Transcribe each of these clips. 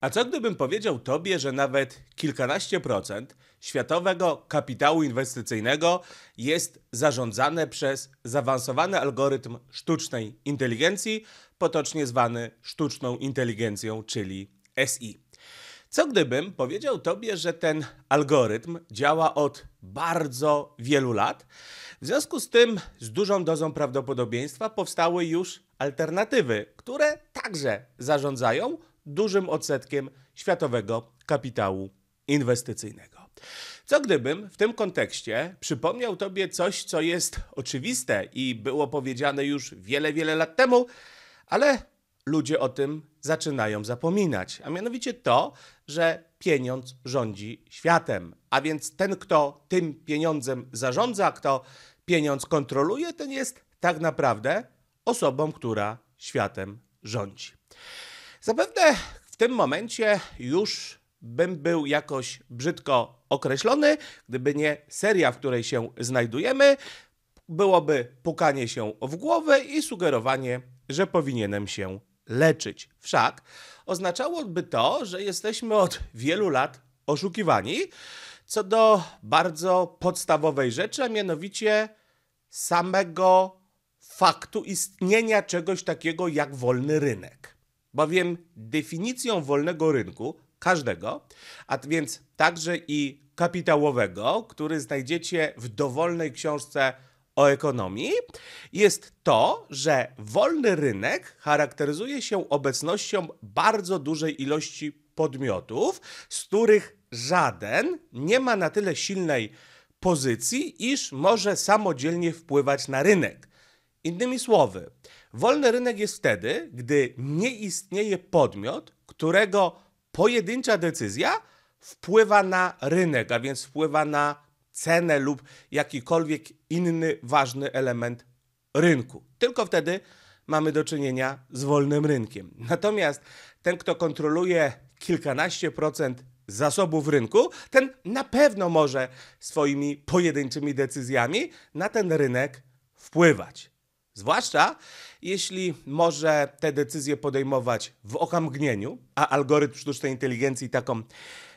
A co gdybym powiedział Tobie, że nawet kilkanaście procent światowego kapitału inwestycyjnego jest zarządzane przez zaawansowany algorytm sztucznej inteligencji, potocznie zwany sztuczną inteligencją, czyli SI. Co gdybym powiedział Tobie, że ten algorytm działa od bardzo wielu lat, w związku z tym z dużą dozą prawdopodobieństwa powstały już alternatywy, które także zarządzają dużym odsetkiem światowego kapitału inwestycyjnego. Co gdybym w tym kontekście przypomniał Tobie coś, co jest oczywiste i było powiedziane już wiele, wiele lat temu, ale ludzie o tym zaczynają zapominać, a mianowicie to, że pieniądz rządzi światem, a więc ten, kto tym pieniądzem zarządza, kto pieniądz kontroluje, ten jest tak naprawdę osobą, która światem rządzi. Zapewne w tym momencie już bym był jakoś brzydko określony, gdyby nie seria, w której się znajdujemy. Byłoby pukanie się w głowę i sugerowanie, że powinienem się leczyć. Wszak oznaczałoby to, że jesteśmy od wielu lat oszukiwani co do bardzo podstawowej rzeczy, a mianowicie samego faktu istnienia czegoś takiego jak wolny rynek bowiem definicją wolnego rynku każdego, a więc także i kapitałowego, który znajdziecie w dowolnej książce o ekonomii, jest to, że wolny rynek charakteryzuje się obecnością bardzo dużej ilości podmiotów, z których żaden nie ma na tyle silnej pozycji, iż może samodzielnie wpływać na rynek. Innymi słowy, Wolny rynek jest wtedy, gdy nie istnieje podmiot, którego pojedyncza decyzja wpływa na rynek, a więc wpływa na cenę lub jakikolwiek inny ważny element rynku. Tylko wtedy mamy do czynienia z wolnym rynkiem. Natomiast ten, kto kontroluje kilkanaście procent zasobów rynku, ten na pewno może swoimi pojedynczymi decyzjami na ten rynek wpływać. Zwłaszcza jeśli może te decyzje podejmować w okamgnieniu, a algorytm sztucznej inteligencji taką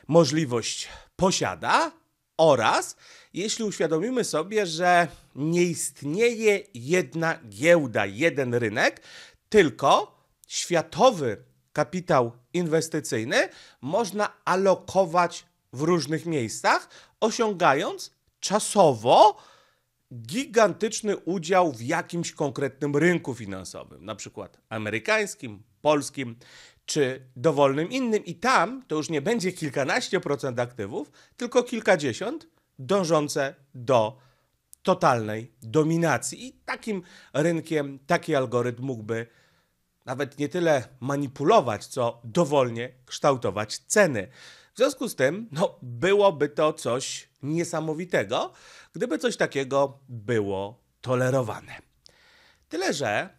możliwość posiada, oraz jeśli uświadomimy sobie, że nie istnieje jedna giełda, jeden rynek, tylko światowy kapitał inwestycyjny można alokować w różnych miejscach, osiągając czasowo gigantyczny udział w jakimś konkretnym rynku finansowym, na przykład amerykańskim, polskim czy dowolnym innym, i tam to już nie będzie kilkanaście procent aktywów, tylko kilkadziesiąt dążące do totalnej dominacji. I takim rynkiem taki algorytm mógłby nawet nie tyle manipulować, co dowolnie kształtować ceny. W związku z tym, no, byłoby to coś niesamowitego, gdyby coś takiego było tolerowane. Tyle, że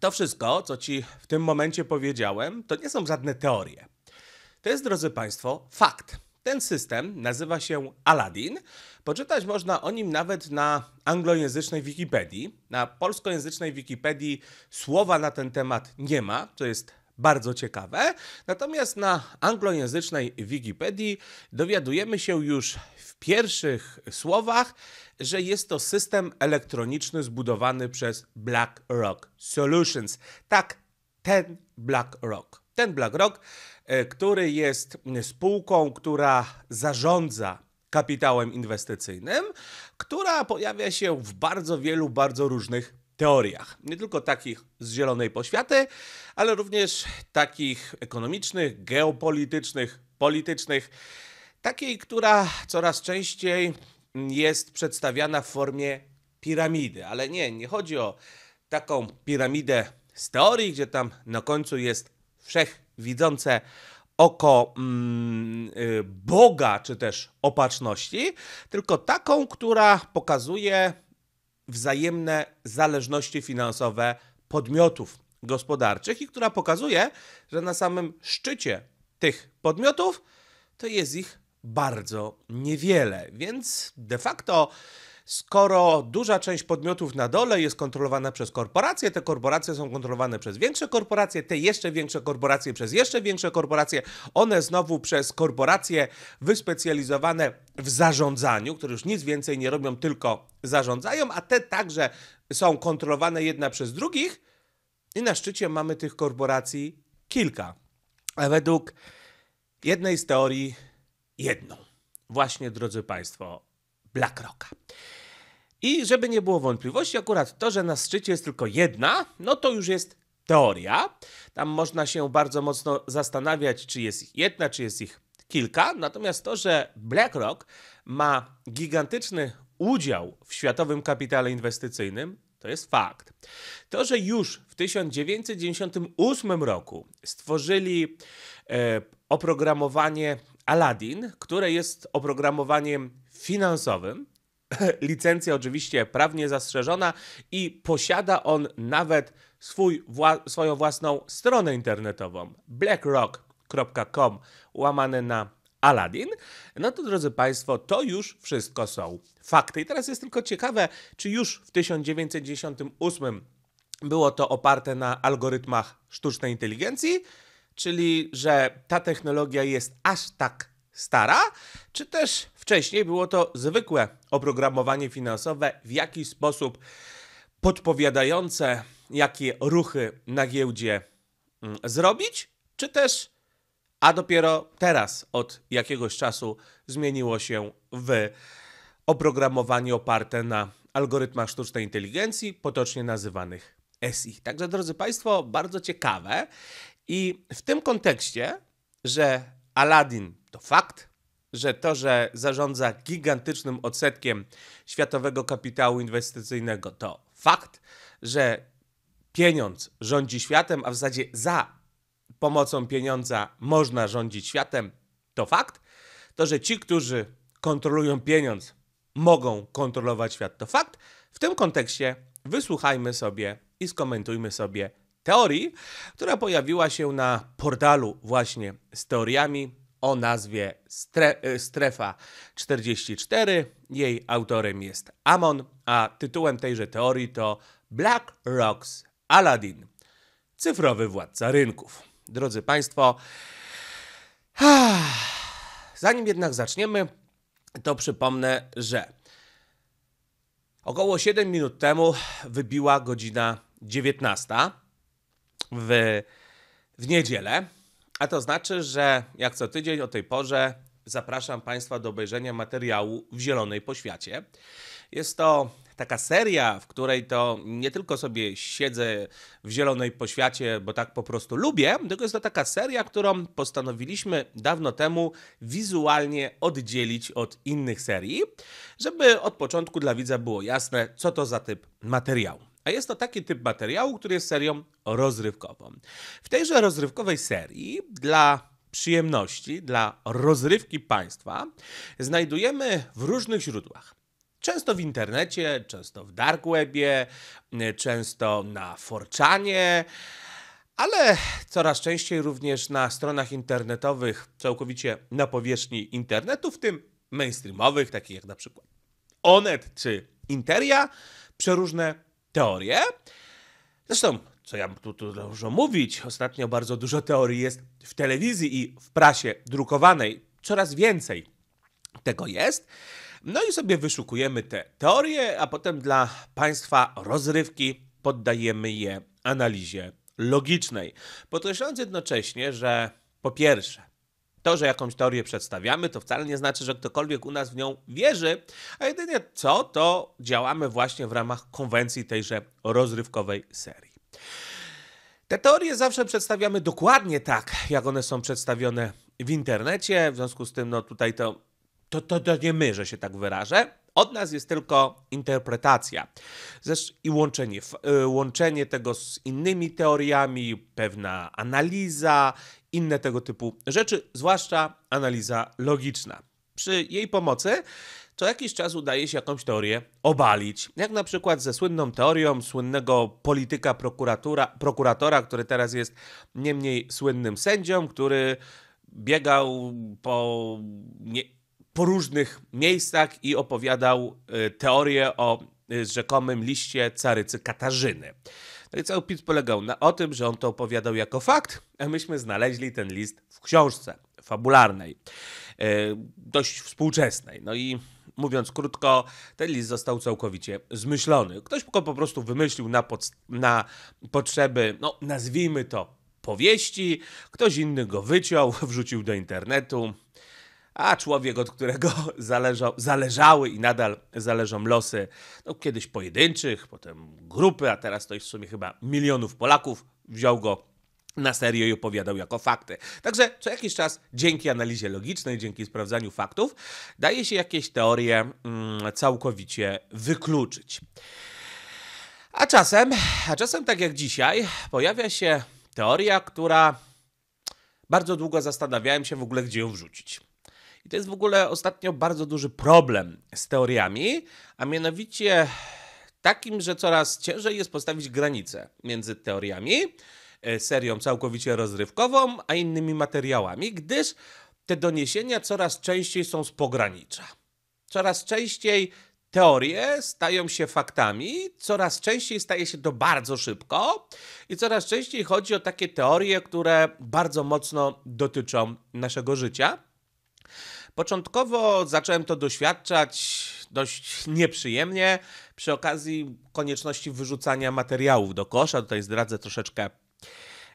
to wszystko, co Ci w tym momencie powiedziałem, to nie są żadne teorie. To jest, drodzy Państwo, fakt. Ten system nazywa się Aladdin. Poczytać można o nim nawet na anglojęzycznej Wikipedii. Na polskojęzycznej Wikipedii słowa na ten temat nie ma, to jest bardzo ciekawe. Natomiast na anglojęzycznej Wikipedii dowiadujemy się już w pierwszych słowach, że jest to system elektroniczny zbudowany przez BlackRock Solutions. Tak, ten BlackRock. Ten BlackRock, e, który jest spółką, która zarządza kapitałem inwestycyjnym, która pojawia się w bardzo wielu, bardzo różnych teoriach. Nie tylko takich z zielonej poświaty, ale również takich ekonomicznych, geopolitycznych, politycznych, takiej, która coraz częściej jest przedstawiana w formie piramidy. Ale nie, nie chodzi o taką piramidę z teorii, gdzie tam na końcu jest wszechwidzące oko mm, y, Boga czy też opatrzności, tylko taką, która pokazuje wzajemne zależności finansowe podmiotów gospodarczych i która pokazuje, że na samym szczycie tych podmiotów to jest ich bardzo niewiele. Więc de facto skoro duża część podmiotów na dole jest kontrolowana przez korporacje, te korporacje są kontrolowane przez większe korporacje, te jeszcze większe korporacje przez jeszcze większe korporacje, one znowu przez korporacje wyspecjalizowane w zarządzaniu, które już nic więcej nie robią, tylko zarządzają, a te także są kontrolowane jedna przez drugich. I na szczycie mamy tych korporacji kilka. A według jednej z teorii, jedną. Właśnie, drodzy Państwo, BlackRocka. I żeby nie było wątpliwości, akurat to, że na szczycie jest tylko jedna, no to już jest teoria. Tam można się bardzo mocno zastanawiać, czy jest ich jedna, czy jest ich kilka. Natomiast to, że BlackRock ma gigantyczny udział w światowym kapitale inwestycyjnym, to jest fakt. To, że już w 1998 roku stworzyli e, oprogramowanie Aladdin, które jest oprogramowaniem finansowym, licencja oczywiście prawnie zastrzeżona i posiada on nawet swój, wła swoją własną stronę internetową blackrock.com łamane na Aladdin. No to drodzy Państwo, to już wszystko są fakty. I teraz jest tylko ciekawe, czy już w 1998 było to oparte na algorytmach sztucznej inteligencji, czyli że ta technologia jest aż tak stara, czy też wcześniej było to zwykłe oprogramowanie finansowe, w jaki sposób podpowiadające, jakie ruchy na giełdzie mm, zrobić, czy też, a dopiero teraz od jakiegoś czasu zmieniło się w oprogramowanie oparte na algorytmach sztucznej inteligencji, potocznie nazywanych SI. Także, drodzy Państwo, bardzo ciekawe. I w tym kontekście, że Aladdin to fakt, że to, że zarządza gigantycznym odsetkiem światowego kapitału inwestycyjnego, to fakt, że pieniądz rządzi światem, a w zasadzie za pomocą pieniądza można rządzić światem, to fakt. To, że ci, którzy kontrolują pieniądz, mogą kontrolować świat, to fakt. W tym kontekście wysłuchajmy sobie i skomentujmy sobie teorii, która pojawiła się na portalu właśnie z teoriami o nazwie e, Strefa 44. Jej autorem jest Amon, a tytułem tejże teorii to Black Rocks Aladdin, cyfrowy władca rynków. Drodzy Państwo, ah, zanim jednak zaczniemy, to przypomnę, że około 7 minut temu wybiła godzina 19 w, w niedzielę. A to znaczy, że jak co tydzień o tej porze zapraszam Państwa do obejrzenia materiału w Zielonej Poświacie. Jest to taka seria, w której to nie tylko sobie siedzę w zielonej poświacie, bo tak po prostu lubię, tylko jest to taka seria, którą postanowiliśmy dawno temu wizualnie oddzielić od innych serii, żeby od początku dla widza było jasne, co to za typ materiału. A jest to taki typ materiału, który jest serią rozrywkową. W tejże rozrywkowej serii dla przyjemności, dla rozrywki państwa znajdujemy w różnych źródłach. Często w internecie, często w dark webie, często na forczanie, ale coraz częściej również na stronach internetowych, całkowicie na powierzchni internetu, w tym mainstreamowych, takich jak na przykład Onet czy Interia, przeróżne teorie. Zresztą, co ja tu, tu dużo mówić, ostatnio bardzo dużo teorii jest w telewizji i w prasie drukowanej, coraz więcej tego jest. No i sobie wyszukujemy te teorie, a potem dla Państwa rozrywki poddajemy je analizie logicznej, podkreślając jednocześnie, że po pierwsze, to, że jakąś teorię przedstawiamy, to wcale nie znaczy, że ktokolwiek u nas w nią wierzy, a jedynie co, to działamy właśnie w ramach konwencji tejże rozrywkowej serii. Te teorie zawsze przedstawiamy dokładnie tak, jak one są przedstawione w internecie, w związku z tym, no tutaj to, to, to, to nie my, że się tak wyrażę. Od nas jest tylko interpretacja Zresztą i łączenie, y, łączenie tego z innymi teoriami, pewna analiza, inne tego typu rzeczy, zwłaszcza analiza logiczna. Przy jej pomocy co jakiś czas udaje się jakąś teorię obalić. Jak na przykład ze słynną teorią słynnego polityka prokuratura, prokuratora, który teraz jest niemniej słynnym sędzią, który biegał po, nie, po różnych miejscach i opowiadał y, teorię o y, rzekomym liście carycy Katarzyny. Cały pitch polegał na o tym, że on to opowiadał jako fakt, a myśmy znaleźli ten list w książce fabularnej, e, dość współczesnej. No i mówiąc krótko, ten list został całkowicie zmyślony. Ktoś go po prostu wymyślił na, na potrzeby, no nazwijmy to powieści, ktoś inny go wyciął, wrzucił do internetu, a człowiek, od którego zależały i nadal zależą losy no, kiedyś pojedynczych, potem grupy, a teraz to jest w sumie chyba milionów Polaków, wziął go na serio i opowiadał jako fakty. Także co jakiś czas dzięki analizie logicznej, dzięki sprawdzaniu faktów, daje się jakieś teorie mm, całkowicie wykluczyć. A czasem, a czasem tak jak dzisiaj, pojawia się teoria, która bardzo długo zastanawiałem się w ogóle, gdzie ją wrzucić. I to jest w ogóle ostatnio bardzo duży problem z teoriami, a mianowicie takim, że coraz ciężej jest postawić granice między teoriami, e, serią całkowicie rozrywkową, a innymi materiałami, gdyż te doniesienia coraz częściej są z pogranicza. Coraz częściej teorie stają się faktami, coraz częściej staje się to bardzo szybko i coraz częściej chodzi o takie teorie, które bardzo mocno dotyczą naszego życia. Początkowo zacząłem to doświadczać dość nieprzyjemnie przy okazji konieczności wyrzucania materiałów do kosza. Tutaj zdradzę troszeczkę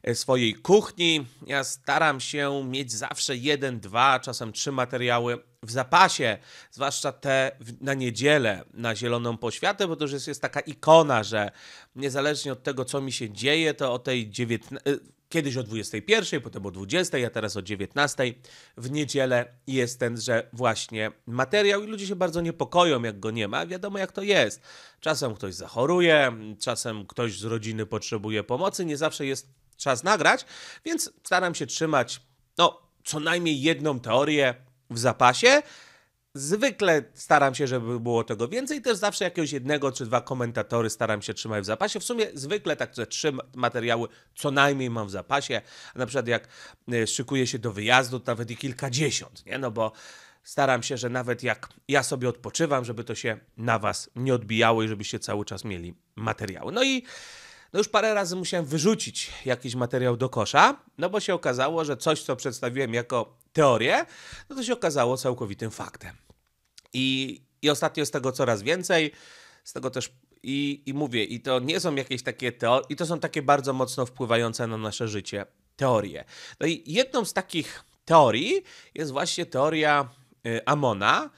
e, swojej kuchni. Ja staram się mieć zawsze jeden, dwa, czasem trzy materiały w zapasie, zwłaszcza te na niedzielę, na Zieloną Poświatę, bo to już jest, taka ikona, że niezależnie od tego, co mi się dzieje, to o tej 19 e, kiedyś o 21, potem o 20, a teraz o 19. W niedzielę jest tenże właśnie materiał i ludzie się bardzo niepokoją, jak go nie ma. Wiadomo, jak to jest. Czasem ktoś zachoruje, czasem ktoś z rodziny potrzebuje pomocy, nie zawsze jest czas nagrać, więc staram się trzymać, no, co najmniej jedną teorię w zapasie. Zwykle staram się, żeby było tego więcej, też zawsze jakiegoś jednego czy dwa komentatory staram się trzymać w zapasie. W sumie zwykle tak te trzy materiały co najmniej mam w zapasie, a na przykład jak e, szykuję się do wyjazdu, to nawet i kilkadziesiąt, nie? No bo staram się, że nawet jak ja sobie odpoczywam, żeby to się na was nie odbijało i żebyście cały czas mieli materiały. No i no już parę razy musiałem wyrzucić jakiś materiał do kosza, no bo się okazało, że coś, co przedstawiłem jako teorię, no to się okazało całkowitym faktem. I, i ostatnio z tego coraz więcej, z tego też i, i mówię, i to nie są jakieś takie teorie, i to są takie bardzo mocno wpływające na nasze życie teorie. No i jedną z takich teorii jest właśnie teoria y, Amona,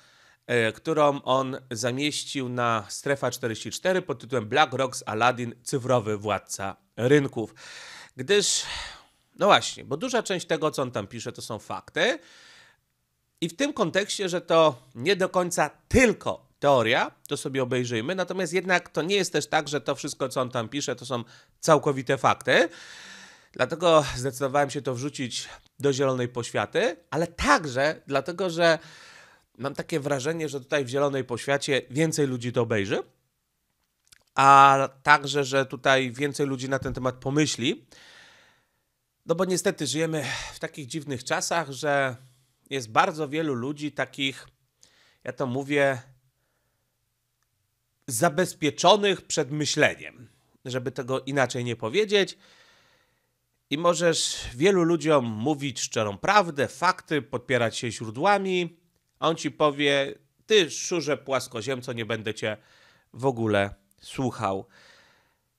E, którą on zamieścił na Strefa 44 pod tytułem Black Rocks Aladdin cyfrowy władca rynków. Gdyż, no właśnie, bo duża część tego, co on tam pisze, to są fakty. I w tym kontekście, że to nie do końca tylko teoria, to sobie obejrzyjmy. Natomiast jednak to nie jest też tak, że to wszystko, co on tam pisze, to są całkowite fakty. Dlatego zdecydowałem się to wrzucić do zielonej poświaty, ale także dlatego, że mam takie wrażenie, że tutaj w Zielonej Poświacie więcej ludzi to obejrzy, a także, że tutaj więcej ludzi na ten temat pomyśli. No bo niestety żyjemy w takich dziwnych czasach, że jest bardzo wielu ludzi takich, ja to mówię, zabezpieczonych przed myśleniem, żeby tego inaczej nie powiedzieć. I możesz wielu ludziom mówić szczerą prawdę, fakty, podpierać się źródłami, a on ci powie, ty szurze płaskoziemco, nie będę cię w ogóle słuchał.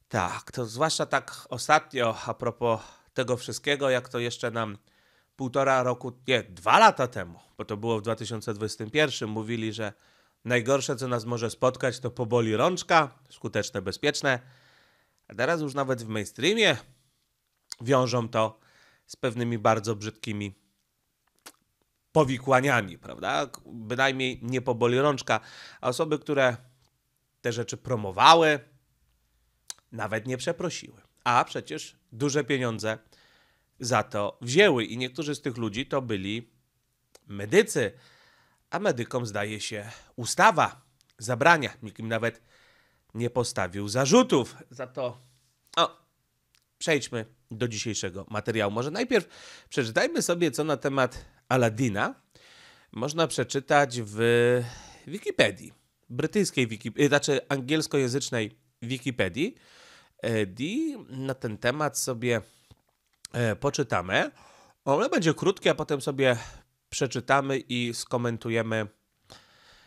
Tak, to zwłaszcza tak ostatnio, a propos tego wszystkiego, jak to jeszcze nam półtora roku, nie, dwa lata temu, bo to było w 2021, mówili, że najgorsze, co nas może spotkać, to poboli rączka, skuteczne, bezpieczne. A teraz już nawet w mainstreamie wiążą to z pewnymi bardzo brzydkimi powikłaniami, prawda? Bynajmniej nie boli rączka. A osoby, które te rzeczy promowały, nawet nie przeprosiły. A przecież duże pieniądze za to wzięły i niektórzy z tych ludzi to byli medycy, a medykom zdaje się ustawa zabrania. Nikt im nawet nie postawił zarzutów. Za to o, przejdźmy do dzisiejszego materiału. Może najpierw przeczytajmy sobie, co na temat Aladina można przeczytać w Wikipedii, brytyjskiej Wikipedii, y, znaczy angielskojęzycznej Wikipedii. I e, na ten temat sobie e, poczytamy. Ono będzie krótkie, a potem sobie przeczytamy i skomentujemy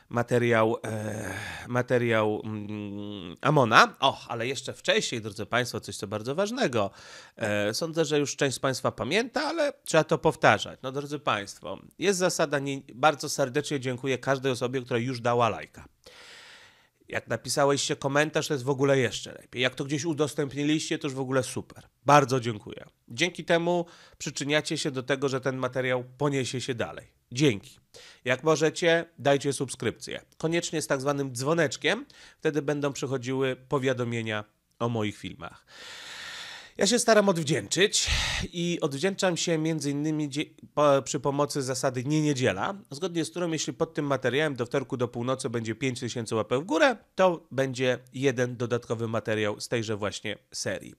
materiał, e, materiał mm, Amona. O, ale jeszcze wcześniej, drodzy Państwo, coś co bardzo ważnego. E, sądzę, że już część z Państwa pamięta, ale trzeba to powtarzać. No, drodzy Państwo, jest zasada, nie, bardzo serdecznie dziękuję każdej osobie, która już dała lajka. Jak napisałeś się komentarz, to jest w ogóle jeszcze lepiej. Jak to gdzieś udostępniliście, to już w ogóle super. Bardzo dziękuję. Dzięki temu przyczyniacie się do tego, że ten materiał poniesie się dalej. Dzięki. Jak możecie, dajcie subskrypcję. Koniecznie z tak zwanym dzwoneczkiem, wtedy będą przychodziły powiadomienia o moich filmach. Ja się staram odwdzięczyć i odwdzięczam się między innymi po, przy pomocy zasady nie niedziela, zgodnie z którą jeśli pod tym materiałem do wtorku do północy będzie 5000 łapek w górę, to będzie jeden dodatkowy materiał z tejże właśnie serii.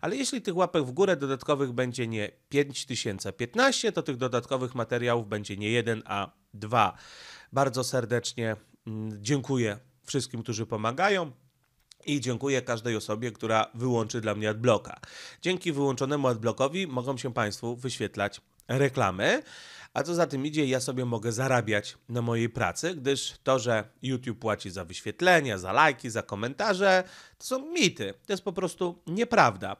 Ale jeśli tych łapek w górę dodatkowych będzie nie 5015, to tych dodatkowych materiałów będzie nie jeden, a dwa. Bardzo serdecznie mm, dziękuję wszystkim, którzy pomagają. I dziękuję każdej osobie, która wyłączy dla mnie adblocka. Dzięki wyłączonemu adblockowi mogą się Państwu wyświetlać reklamy. A co za tym idzie, ja sobie mogę zarabiać na mojej pracy, gdyż to, że YouTube płaci za wyświetlenia, za lajki, za komentarze, to są mity. To jest po prostu nieprawda.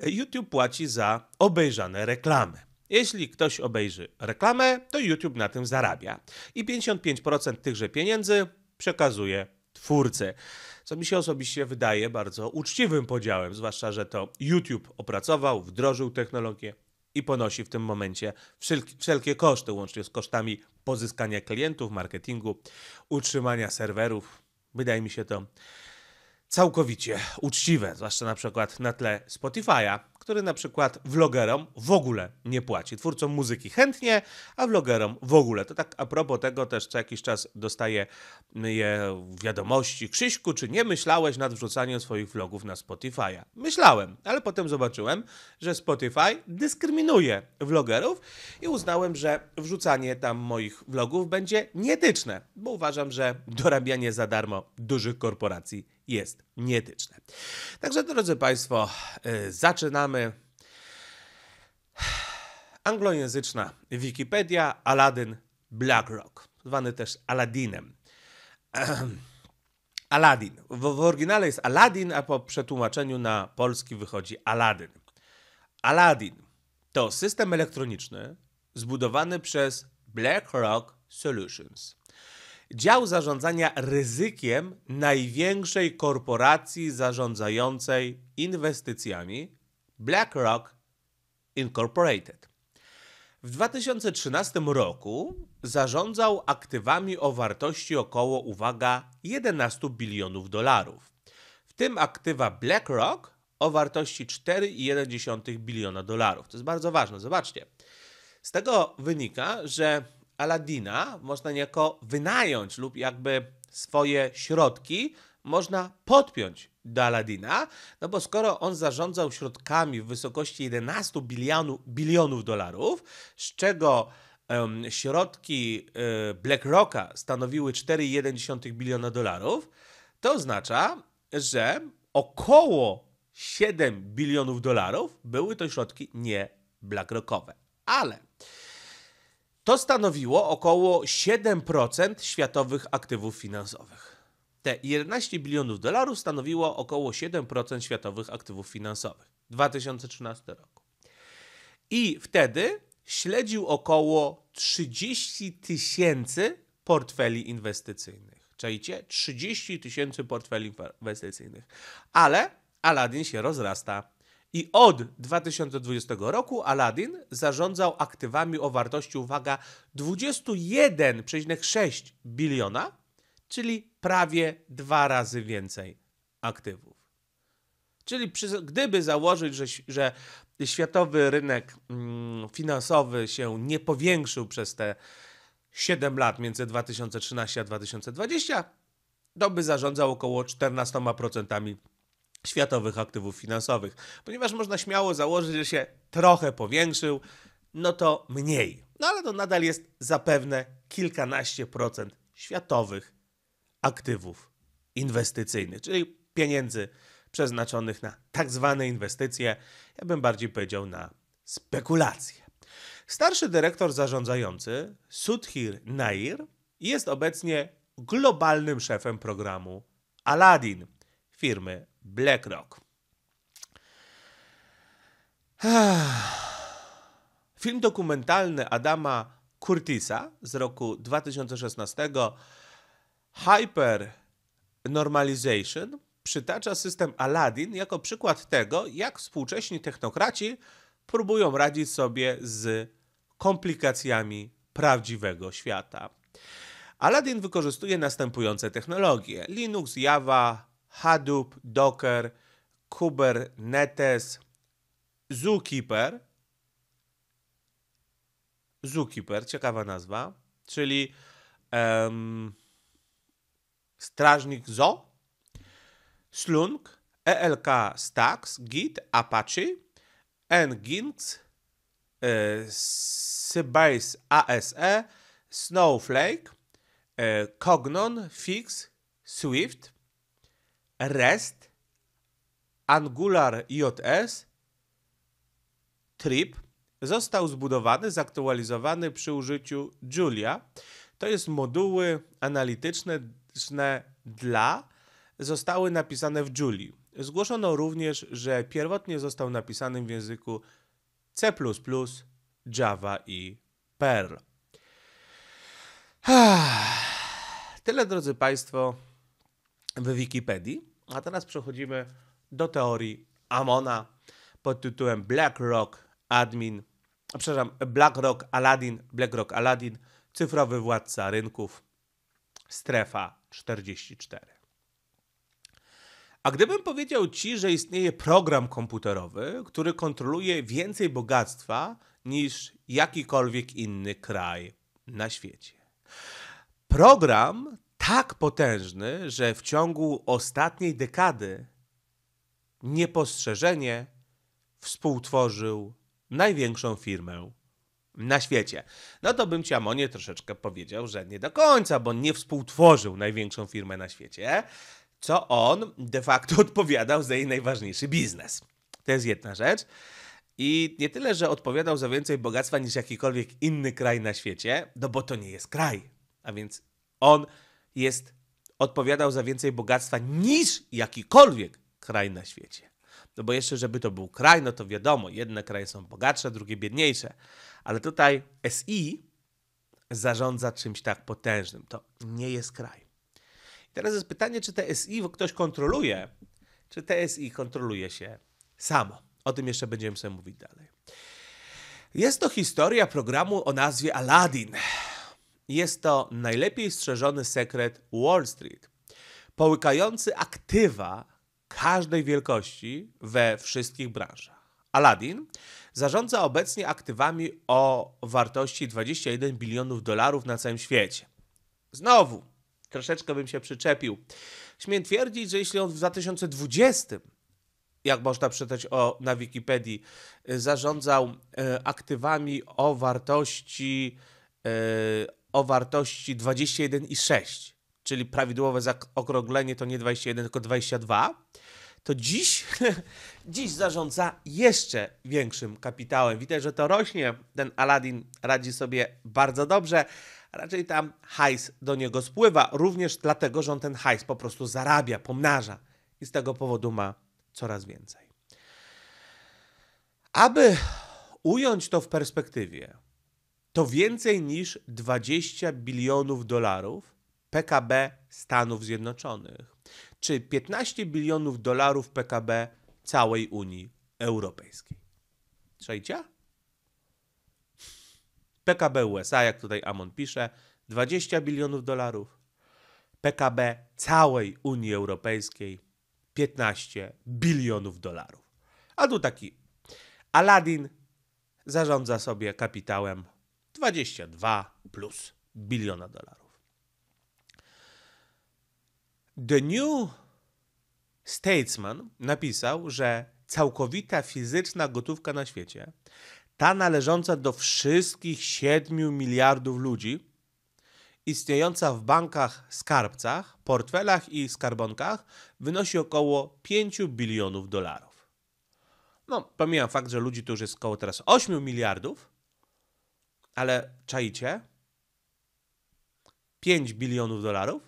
YouTube płaci za obejrzane reklamy. Jeśli ktoś obejrzy reklamę, to YouTube na tym zarabia. I 55% tychże pieniędzy przekazuje twórcy co mi się osobiście wydaje bardzo uczciwym podziałem, zwłaszcza, że to YouTube opracował, wdrożył technologię i ponosi w tym momencie wszelkie koszty, łącznie z kosztami pozyskania klientów, marketingu, utrzymania serwerów. Wydaje mi się to całkowicie uczciwe, zwłaszcza na przykład na tle Spotify'a, który na przykład vlogerom w ogóle nie płaci. Twórcom muzyki chętnie, a vlogerom w ogóle. To tak a propos tego też co jakiś czas dostaję mm, je wiadomości. Krzyśku, czy nie myślałeś nad wrzucaniem swoich vlogów na Spotify'a? Myślałem, ale potem zobaczyłem, że Spotify dyskryminuje vlogerów i uznałem, że wrzucanie tam moich vlogów będzie nieetyczne, bo uważam, że dorabianie za darmo dużych korporacji jest nieetyczne. Także, drodzy Państwo, y, zaczynamy. Anglojęzyczna Wikipedia, Aladdin BlackRock, zwany też Aladdinem. Aladdin. W, w oryginale jest Aladdin, a po przetłumaczeniu na polski wychodzi Aladdin. Aladdin to system elektroniczny zbudowany przez BlackRock Solutions dział zarządzania ryzykiem największej korporacji zarządzającej inwestycjami BlackRock Incorporated. W 2013 roku zarządzał aktywami o wartości około, uwaga, 11 bilionów dolarów, w tym aktywa BlackRock o wartości 4,1 biliona dolarów. To jest bardzo ważne, zobaczcie. Z tego wynika, że Aladina można niejako wynająć lub jakby swoje środki można podpiąć do Aladina, no bo skoro on zarządzał środkami w wysokości 11 bilionu, bilionów dolarów, z czego um, środki y, BlackRocka stanowiły 4,1 biliona dolarów, to oznacza, że około 7 bilionów dolarów były to środki nie BlackRockowe. Ale to stanowiło około 7% światowych aktywów finansowych. Te 11 bilionów dolarów stanowiło około 7% światowych aktywów finansowych. 2013 roku. I wtedy śledził około 30 tysięcy portfeli inwestycyjnych. Czajcie? 30 tysięcy portfeli inwestycyjnych. Ale Aladdin się rozrasta. I od 2020 roku Aladdin zarządzał aktywami o wartości, uwaga, 21,6 biliona, czyli prawie dwa razy więcej aktywów. Czyli przy, gdyby założyć, że, że światowy rynek mm, finansowy się nie powiększył przez te 7 lat między 2013 a 2020, to by zarządzał około 14% światowych aktywów finansowych. Ponieważ można śmiało założyć, że się trochę powiększył, no to mniej. No ale to nadal jest zapewne kilkanaście procent światowych aktywów inwestycyjnych, czyli pieniędzy przeznaczonych na tak zwane inwestycje, ja bym bardziej powiedział na spekulacje. Starszy dyrektor zarządzający Sudhir Nair jest obecnie globalnym szefem programu Aladdin, firmy BlackRock. Film dokumentalny Adama Curtisa z roku 2016 Hyper Normalization przytacza system Aladdin jako przykład tego, jak współcześni technokraci próbują radzić sobie z komplikacjami prawdziwego świata. Aladdin wykorzystuje następujące technologie: Linux, Java, Hadoop, Docker, Kubernetes, Zookeeper. Zookeeper, ciekawa nazwa, czyli um, strażnik Zo, Slunk, ELK Stacks, Git, Apache, Nginx, e, Sybase ASE, Snowflake, e, Cognon, Fix, Swift, REST, Angular JS, Trip został zbudowany, zaktualizowany przy użyciu Julia. To jest moduły analityczne dla zostały napisane w Julii. Zgłoszono również, że pierwotnie został napisany w języku C++, Java i Perl. Tyle drodzy Państwo w Wikipedii. A teraz przechodzimy do teorii Amona pod tytułem BlackRock Admin, przepraszam, BlackRock Aladdin, BlackRock Aladdin, cyfrowy władca rynków, strefa 44. A gdybym powiedział ci, że istnieje program komputerowy, który kontroluje więcej bogactwa niż jakikolwiek inny kraj na świecie. Program tak potężny, że w ciągu ostatniej dekady niepostrzeżenie współtworzył największą firmę na świecie. No to bym ci Amonie troszeczkę powiedział, że nie do końca, bo nie współtworzył największą firmę na świecie, co on de facto odpowiadał za jej najważniejszy biznes. To jest jedna rzecz. I nie tyle, że odpowiadał za więcej bogactwa niż jakikolwiek inny kraj na świecie, no bo to nie jest kraj. A więc on jest, odpowiadał za więcej bogactwa niż jakikolwiek kraj na świecie. No bo jeszcze, żeby to był kraj, no to wiadomo, jedne kraje są bogatsze, drugie biedniejsze. Ale tutaj SI zarządza czymś tak potężnym. To nie jest kraj. I teraz jest pytanie, czy te SI ktoś kontroluje, czy te SI kontroluje się samo. O tym jeszcze będziemy sobie mówić dalej. Jest to historia programu o nazwie Aladdin. Jest to najlepiej strzeżony sekret Wall Street, połykający aktywa każdej wielkości we wszystkich branżach. Aladdin zarządza obecnie aktywami o wartości 21 bilionów dolarów na całym świecie. Znowu, troszeczkę bym się przyczepił. Śmiem twierdzić, że jeśli on w 2020, jak można przeczytać o, na Wikipedii, zarządzał e, aktywami o wartości e, o wartości 21,6, czyli prawidłowe zaokrąglenie to nie 21, tylko 22, to dziś, dziś zarządza jeszcze większym kapitałem. Widać, że to rośnie. Ten Aladdin radzi sobie bardzo dobrze. Raczej tam hajs do niego spływa, również dlatego, że on ten hajs po prostu zarabia, pomnaża i z tego powodu ma coraz więcej. Aby ująć to w perspektywie, to więcej niż 20 bilionów dolarów PKB Stanów Zjednoczonych, czy 15 bilionów dolarów PKB całej Unii Europejskiej. Trzecia? PKB USA, jak tutaj Amon pisze, 20 bilionów dolarów. PKB całej Unii Europejskiej 15 bilionów dolarów. A tu taki Aladdin zarządza sobie kapitałem 22 plus biliona dolarów. The New Statesman napisał, że całkowita fizyczna gotówka na świecie, ta należąca do wszystkich 7 miliardów ludzi, istniejąca w bankach, skarbcach, portfelach i skarbonkach, wynosi około 5 bilionów dolarów. No, pomijam fakt, że ludzi to już jest około teraz 8 miliardów, ale czaicie? 5 bilionów dolarów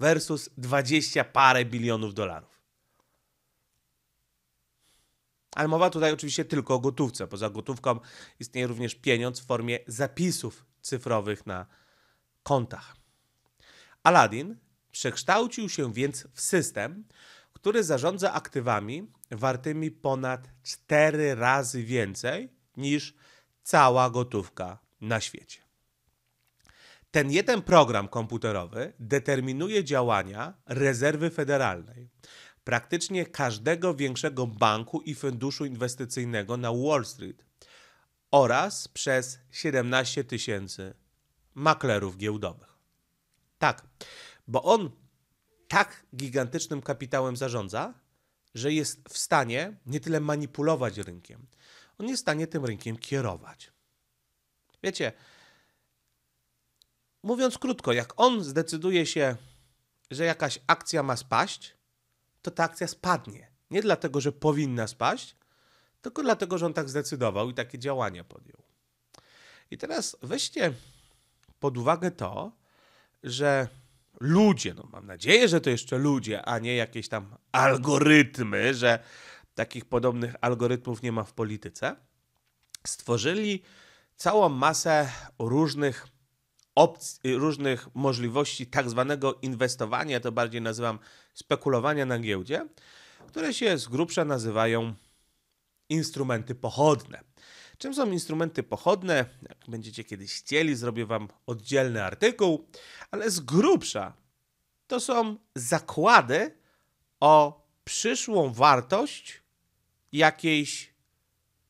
versus 20 parę bilionów dolarów. Ale mowa tutaj oczywiście tylko o gotówce. Poza gotówką istnieje również pieniądz w formie zapisów cyfrowych na kontach. Aladdin przekształcił się więc w system, który zarządza aktywami wartymi ponad 4 razy więcej niż cała gotówka na świecie. Ten jeden program komputerowy determinuje działania rezerwy federalnej, praktycznie każdego większego banku i funduszu inwestycyjnego na Wall Street oraz przez 17 tysięcy maklerów giełdowych. Tak, bo on tak gigantycznym kapitałem zarządza, że jest w stanie nie tyle manipulować rynkiem, on jest w stanie tym rynkiem kierować. Wiecie, mówiąc krótko, jak on zdecyduje się, że jakaś akcja ma spaść, to ta akcja spadnie. Nie dlatego, że powinna spaść, tylko dlatego, że on tak zdecydował i takie działania podjął. I teraz weźcie pod uwagę to, że ludzie, no mam nadzieję, że to jeszcze ludzie, a nie jakieś tam algorytmy, że takich podobnych algorytmów nie ma w polityce, stworzyli całą masę różnych opcji, różnych możliwości tak zwanego inwestowania, to bardziej nazywam spekulowania na giełdzie, które się z grubsza nazywają instrumenty pochodne. Czym są instrumenty pochodne? Jak będziecie kiedyś chcieli, zrobię Wam oddzielny artykuł, ale z grubsza to są zakłady o przyszłą wartość jakiejś,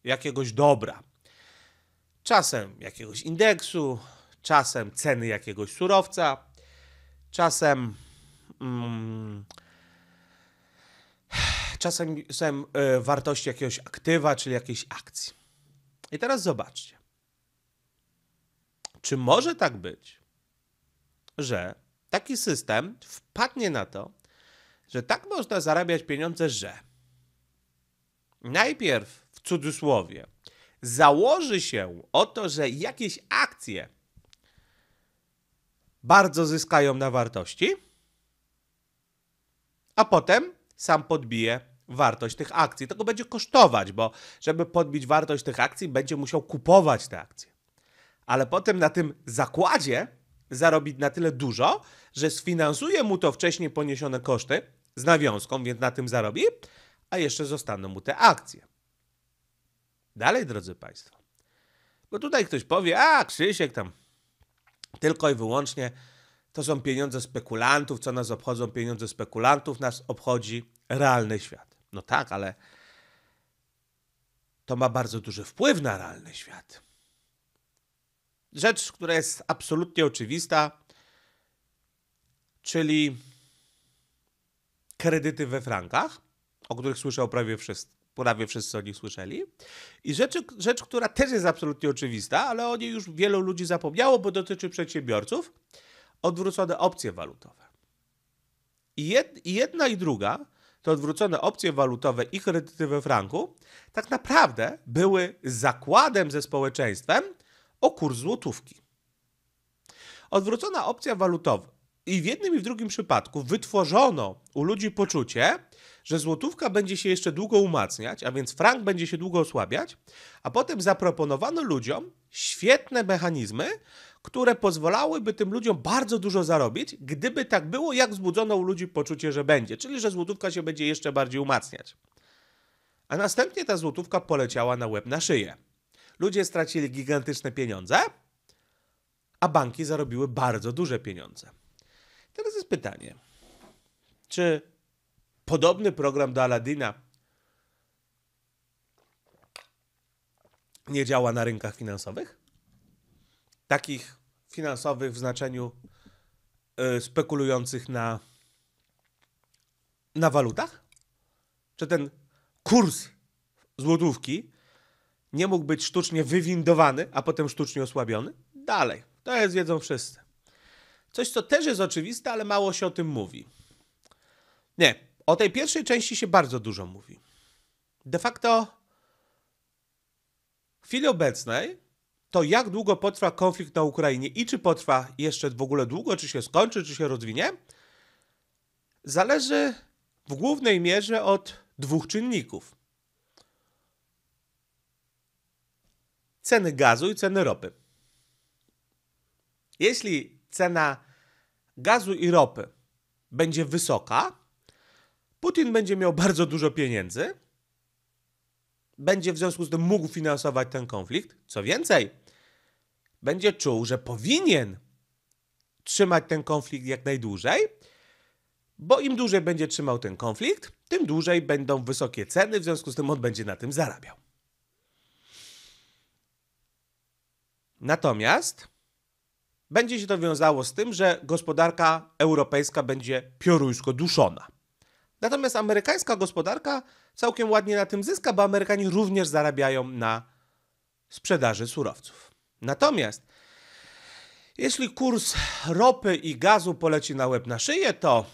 jakiegoś dobra. Czasem jakiegoś indeksu, czasem ceny jakiegoś surowca, czasem. Mm, czasem, czasem y, wartości jakiegoś aktywa, czyli jakiejś akcji. I teraz zobaczcie. Czy może tak być, że taki system wpadnie na to, że tak można zarabiać pieniądze, że najpierw w cudzysłowie założy się o to, że jakieś akcje bardzo zyskają na wartości, a potem sam podbije wartość tych akcji. To go będzie kosztować, bo żeby podbić wartość tych akcji, będzie musiał kupować te akcje. Ale potem na tym zakładzie zarobi na tyle dużo, że sfinansuje mu to wcześniej poniesione koszty z nawiązką, więc na tym zarobi, a jeszcze zostaną mu te akcje. Dalej, drodzy Państwo. Bo tutaj ktoś powie, a Krzysiek tam tylko i wyłącznie to są pieniądze spekulantów, co nas obchodzą pieniądze spekulantów, nas obchodzi realny świat. No tak, ale to ma bardzo duży wpływ na realny świat. Rzecz, która jest absolutnie oczywista, czyli kredyty we frankach, o których słyszał prawie wszyscy, prawie wszyscy o nich słyszeli. I rzecz, rzecz, która też jest absolutnie oczywista, ale o niej już wielu ludzi zapomniało, bo dotyczy przedsiębiorców, odwrócone opcje walutowe. I jedna i druga, te odwrócone opcje walutowe i kredyty we franku, tak naprawdę były zakładem ze społeczeństwem o kurs złotówki. Odwrócona opcja walutowa. I w jednym i w drugim przypadku wytworzono u ludzi poczucie, że złotówka będzie się jeszcze długo umacniać, a więc frank będzie się długo osłabiać, a potem zaproponowano ludziom świetne mechanizmy, które pozwalałyby tym ludziom bardzo dużo zarobić, gdyby tak było, jak wzbudzono u ludzi poczucie, że będzie, czyli że złotówka się będzie jeszcze bardziej umacniać. A następnie ta złotówka poleciała na łeb na szyję. Ludzie stracili gigantyczne pieniądze, a banki zarobiły bardzo duże pieniądze. Teraz jest pytanie, czy Podobny program do Aladdina nie działa na rynkach finansowych? Takich finansowych w znaczeniu yy, spekulujących na, na walutach? Czy ten kurs złotówki nie mógł być sztucznie wywindowany, a potem sztucznie osłabiony? Dalej. To jest wiedzą wszyscy. Coś, co też jest oczywiste, ale mało się o tym mówi. Nie. O tej pierwszej części się bardzo dużo mówi. De facto w chwili obecnej to jak długo potrwa konflikt na Ukrainie i czy potrwa jeszcze w ogóle długo, czy się skończy, czy się rozwinie, zależy w głównej mierze od dwóch czynników. Ceny gazu i ceny ropy. Jeśli cena gazu i ropy będzie wysoka, Putin będzie miał bardzo dużo pieniędzy, będzie w związku z tym mógł finansować ten konflikt. Co więcej, będzie czuł, że powinien trzymać ten konflikt jak najdłużej, bo im dłużej będzie trzymał ten konflikt, tym dłużej będą wysokie ceny, w związku z tym on będzie na tym zarabiał. Natomiast będzie się to wiązało z tym, że gospodarka europejska będzie pioruńsko duszona. Natomiast amerykańska gospodarka całkiem ładnie na tym zyska, bo Amerykanie również zarabiają na sprzedaży surowców. Natomiast jeśli kurs ropy i gazu poleci na łeb na szyję, to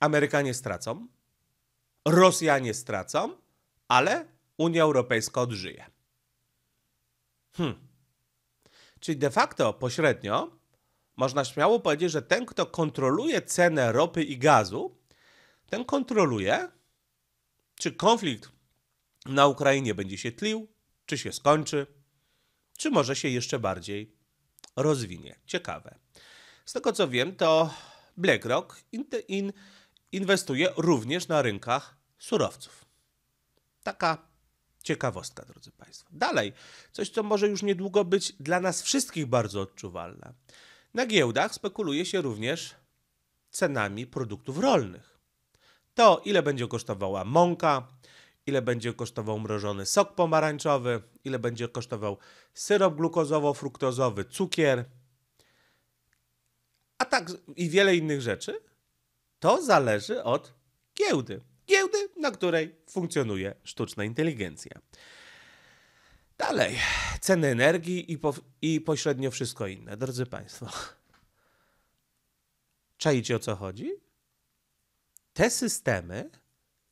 Amerykanie stracą, Rosjanie stracą, ale Unia Europejska odżyje. Hmm. Czyli de facto pośrednio można śmiało powiedzieć, że ten, kto kontroluje cenę ropy i gazu, ten kontroluje, czy konflikt na Ukrainie będzie się tlił, czy się skończy, czy może się jeszcze bardziej rozwinie. Ciekawe. Z tego co wiem, to BlackRock inwestuje również na rynkach surowców. Taka ciekawostka, drodzy Państwo. Dalej, coś, co może już niedługo być dla nas wszystkich bardzo odczuwalne. Na giełdach spekuluje się również cenami produktów rolnych to ile będzie kosztowała mąka, ile będzie kosztował mrożony sok pomarańczowy, ile będzie kosztował syrop glukozowo-fruktozowy, cukier, a tak i wiele innych rzeczy, to zależy od giełdy. Giełdy, na której funkcjonuje sztuczna inteligencja. Dalej, ceny energii i, po, i pośrednio wszystko inne. Drodzy Państwo, czajcie o co chodzi? te systemy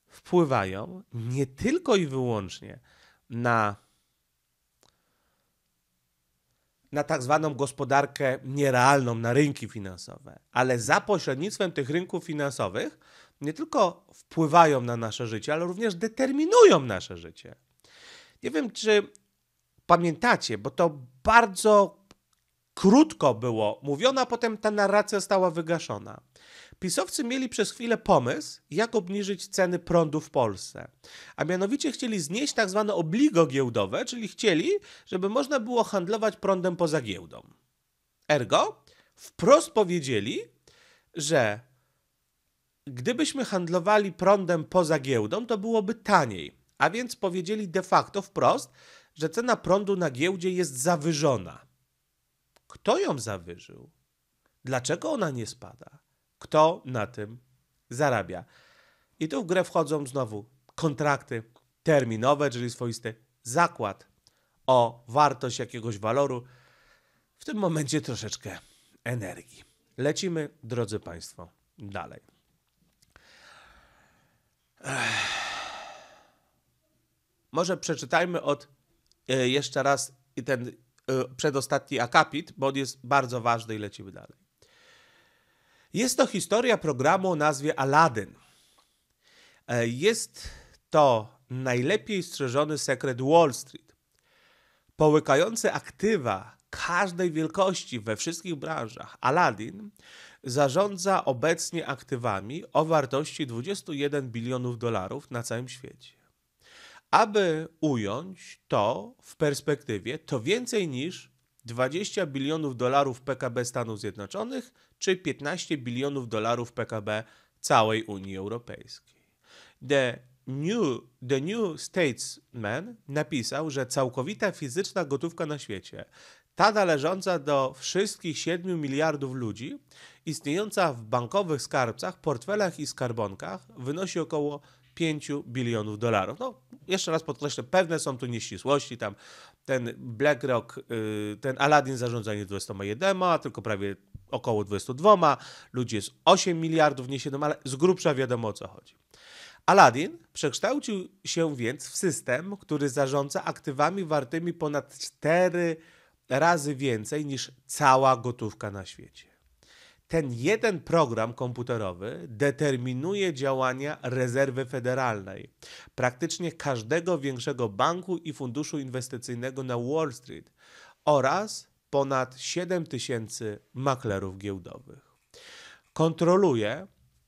wpływają nie tylko i wyłącznie na, na tak zwaną gospodarkę nierealną, na rynki finansowe, ale za pośrednictwem tych rynków finansowych nie tylko wpływają na nasze życie, ale również determinują nasze życie. Nie wiem, czy pamiętacie, bo to bardzo krótko było mówione, a potem ta narracja została wygaszona. Pisowcy mieli przez chwilę pomysł, jak obniżyć ceny prądu w Polsce. A mianowicie chcieli znieść tak zwane obligo giełdowe, czyli chcieli, żeby można było handlować prądem poza giełdą. Ergo, wprost powiedzieli, że gdybyśmy handlowali prądem poza giełdą, to byłoby taniej. A więc powiedzieli de facto wprost, że cena prądu na giełdzie jest zawyżona. Kto ją zawyżył? Dlaczego ona nie spada? Kto na tym zarabia? I tu w grę wchodzą znowu kontrakty terminowe, czyli swoisty zakład o wartość jakiegoś waloru. W tym momencie troszeczkę energii. Lecimy, drodzy Państwo, dalej. Ech. Może przeczytajmy od y, jeszcze raz i ten E, przedostatni akapit, bo on jest bardzo ważny i lecimy dalej. Jest to historia programu o nazwie Aladdin. E, jest to najlepiej strzeżony sekret Wall Street. Połykające aktywa każdej wielkości we wszystkich branżach, Aladdin zarządza obecnie aktywami o wartości 21 bilionów dolarów na całym świecie aby ująć to w perspektywie, to więcej niż 20 bilionów dolarów PKB Stanów Zjednoczonych czy 15 bilionów dolarów PKB całej Unii Europejskiej. The New, The New Statesman napisał, że całkowita fizyczna gotówka na świecie, ta należąca do wszystkich 7 miliardów ludzi, istniejąca w bankowych skarbcach, portfelach i skarbonkach, wynosi około 5 bilionów dolarów. No, jeszcze raz podkreślę, pewne są tu nieścisłości, tam ten BlackRock, y, ten Aladdin zarządza nie 21, a tylko prawie około 22, ludzi jest 8 miliardów, nie 7, ale z grubsza wiadomo o co chodzi. Aladdin przekształcił się więc w system, który zarządza aktywami wartymi ponad 4 razy więcej niż cała gotówka na świecie ten jeden program komputerowy determinuje działania rezerwy federalnej, praktycznie każdego większego banku i funduszu inwestycyjnego na Wall Street oraz ponad 7 tysięcy maklerów giełdowych. Kontroluje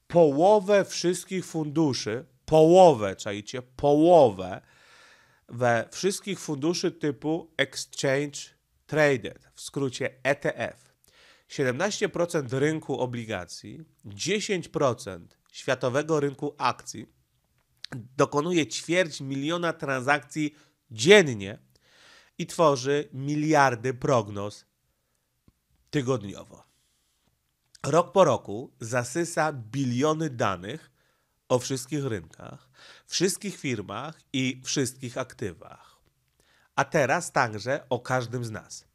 połowę wszystkich funduszy, połowę, czajcie, połowę we wszystkich funduszy typu Exchange Traded, w skrócie ETF 17% rynku obligacji, 10% światowego rynku akcji dokonuje ćwierć miliona transakcji dziennie i tworzy miliardy prognoz tygodniowo. Rok po roku zasysa biliony danych o wszystkich rynkach, wszystkich firmach i wszystkich aktywach. A teraz także o każdym z nas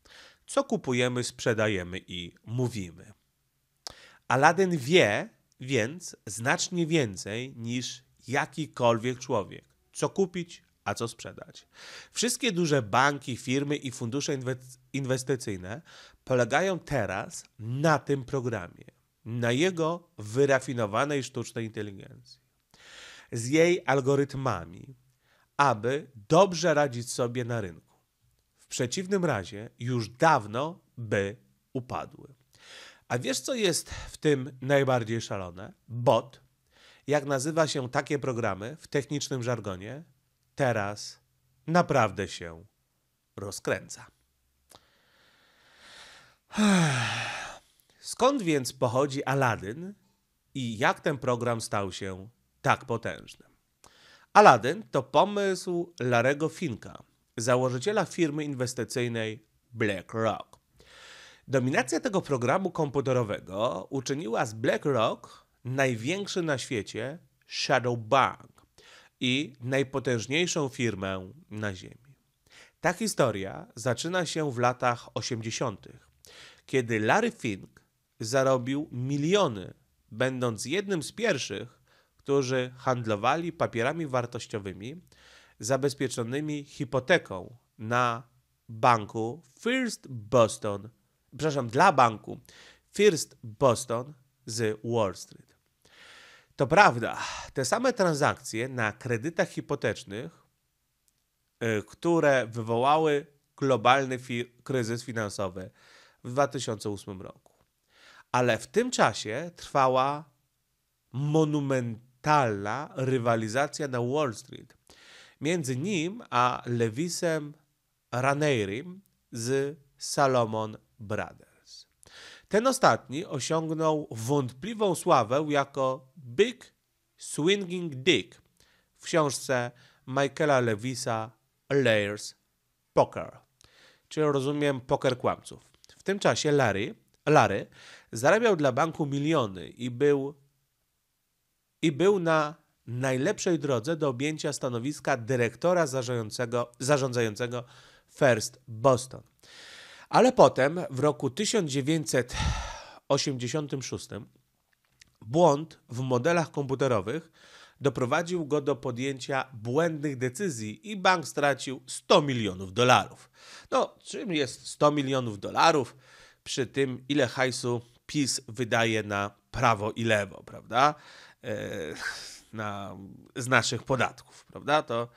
co kupujemy, sprzedajemy i mówimy. Aladdin wie więc znacznie więcej niż jakikolwiek człowiek, co kupić, a co sprzedać. Wszystkie duże banki, firmy i fundusze inwestycyjne polegają teraz na tym programie, na jego wyrafinowanej sztucznej inteligencji, z jej algorytmami, aby dobrze radzić sobie na rynku przeciwnym razie już dawno by upadły. A wiesz, co jest w tym najbardziej szalone? Bot, jak nazywa się takie programy w technicznym żargonie, teraz naprawdę się rozkręca. Skąd więc pochodzi Aladdin i jak ten program stał się tak potężny? Aladdin to pomysł Larego Finka, założyciela firmy inwestycyjnej BlackRock. Dominacja tego programu komputerowego uczyniła z BlackRock największy na świecie shadow bank i najpotężniejszą firmę na Ziemi. Ta historia zaczyna się w latach 80., kiedy Larry Fink zarobił miliony, będąc jednym z pierwszych, którzy handlowali papierami wartościowymi zabezpieczonymi hipoteką na banku First Boston, przepraszam, dla banku First Boston z Wall Street. To prawda, te same transakcje na kredytach hipotecznych, y, które wywołały globalny fi kryzys finansowy w 2008 roku. Ale w tym czasie trwała monumentalna rywalizacja na Wall Street między nim a Lewisem Raneirim z Salomon Brothers. Ten ostatni osiągnął wątpliwą sławę jako Big Swinging Dick w książce Michaela Lewisa Layers Poker, czyli rozumiem poker kłamców. W tym czasie Larry, Larry zarabiał dla banku miliony i był, i był na najlepszej drodze do objęcia stanowiska dyrektora zarządzającego, zarządzającego First Boston. Ale potem w roku 1986 błąd w modelach komputerowych doprowadził go do podjęcia błędnych decyzji i bank stracił 100 milionów dolarów. No, czym jest 100 milionów dolarów przy tym, ile hajsu PiS wydaje na prawo i lewo, prawda? Eee na, z naszych podatków, prawda? To,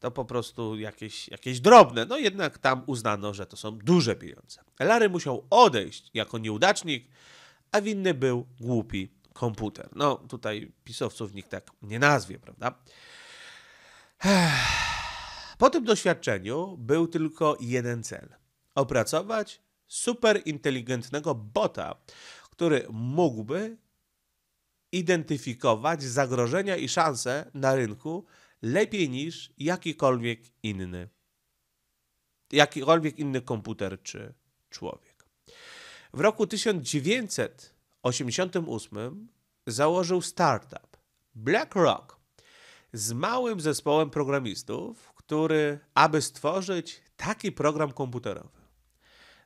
to po prostu jakieś, jakieś drobne. No jednak tam uznano, że to są duże pieniądze. Larry musiał odejść jako nieudacznik, a winny był głupi komputer. No tutaj pisowców nikt tak nie nazwie, prawda? Po tym doświadczeniu był tylko jeden cel. Opracować superinteligentnego bota, który mógłby identyfikować zagrożenia i szanse na rynku lepiej niż jakikolwiek inny. Jakikolwiek inny komputer czy człowiek. W roku 1988 założył startup BlackRock z małym zespołem programistów, który, aby stworzyć taki program komputerowy,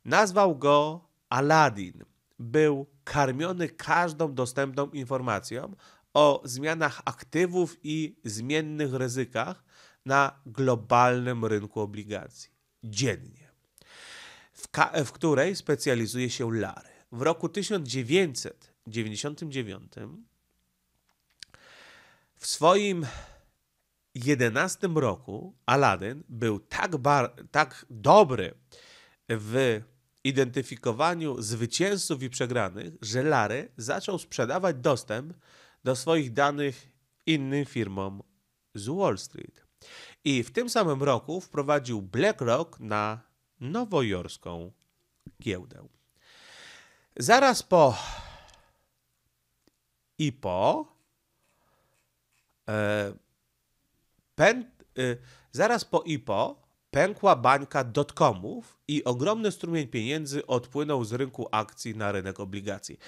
nazwał go Aladdin – był karmiony każdą dostępną informacją o zmianach aktywów i zmiennych ryzykach na globalnym rynku obligacji dziennie, w, w której specjalizuje się Lary. W roku 1999 w swoim 11 roku Aladdin był tak, tak dobry w identyfikowaniu zwycięzców i przegranych, że Larry zaczął sprzedawać dostęp do swoich danych innym firmom z Wall Street. I w tym samym roku wprowadził BlackRock na nowojorską giełdę. Zaraz po i po e, pen, e, zaraz po IPO pękła bańka dotcomów i ogromny strumień pieniędzy odpłynął z rynku akcji na rynek obligacji.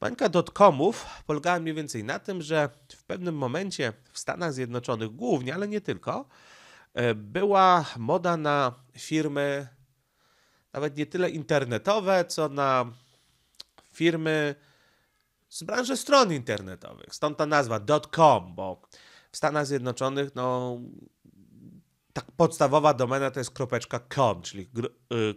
Bańka dotcomów polegała mniej więcej na tym, że w pewnym momencie w Stanach Zjednoczonych głównie, ale nie tylko, e, była moda na firmy nawet nie tyle internetowe, co na firmy z branży stron internetowych. Stąd ta nazwa dotcom, bo w Stanach Zjednoczonych no, tak podstawowa domena to jest kropeczka .com, czyli y,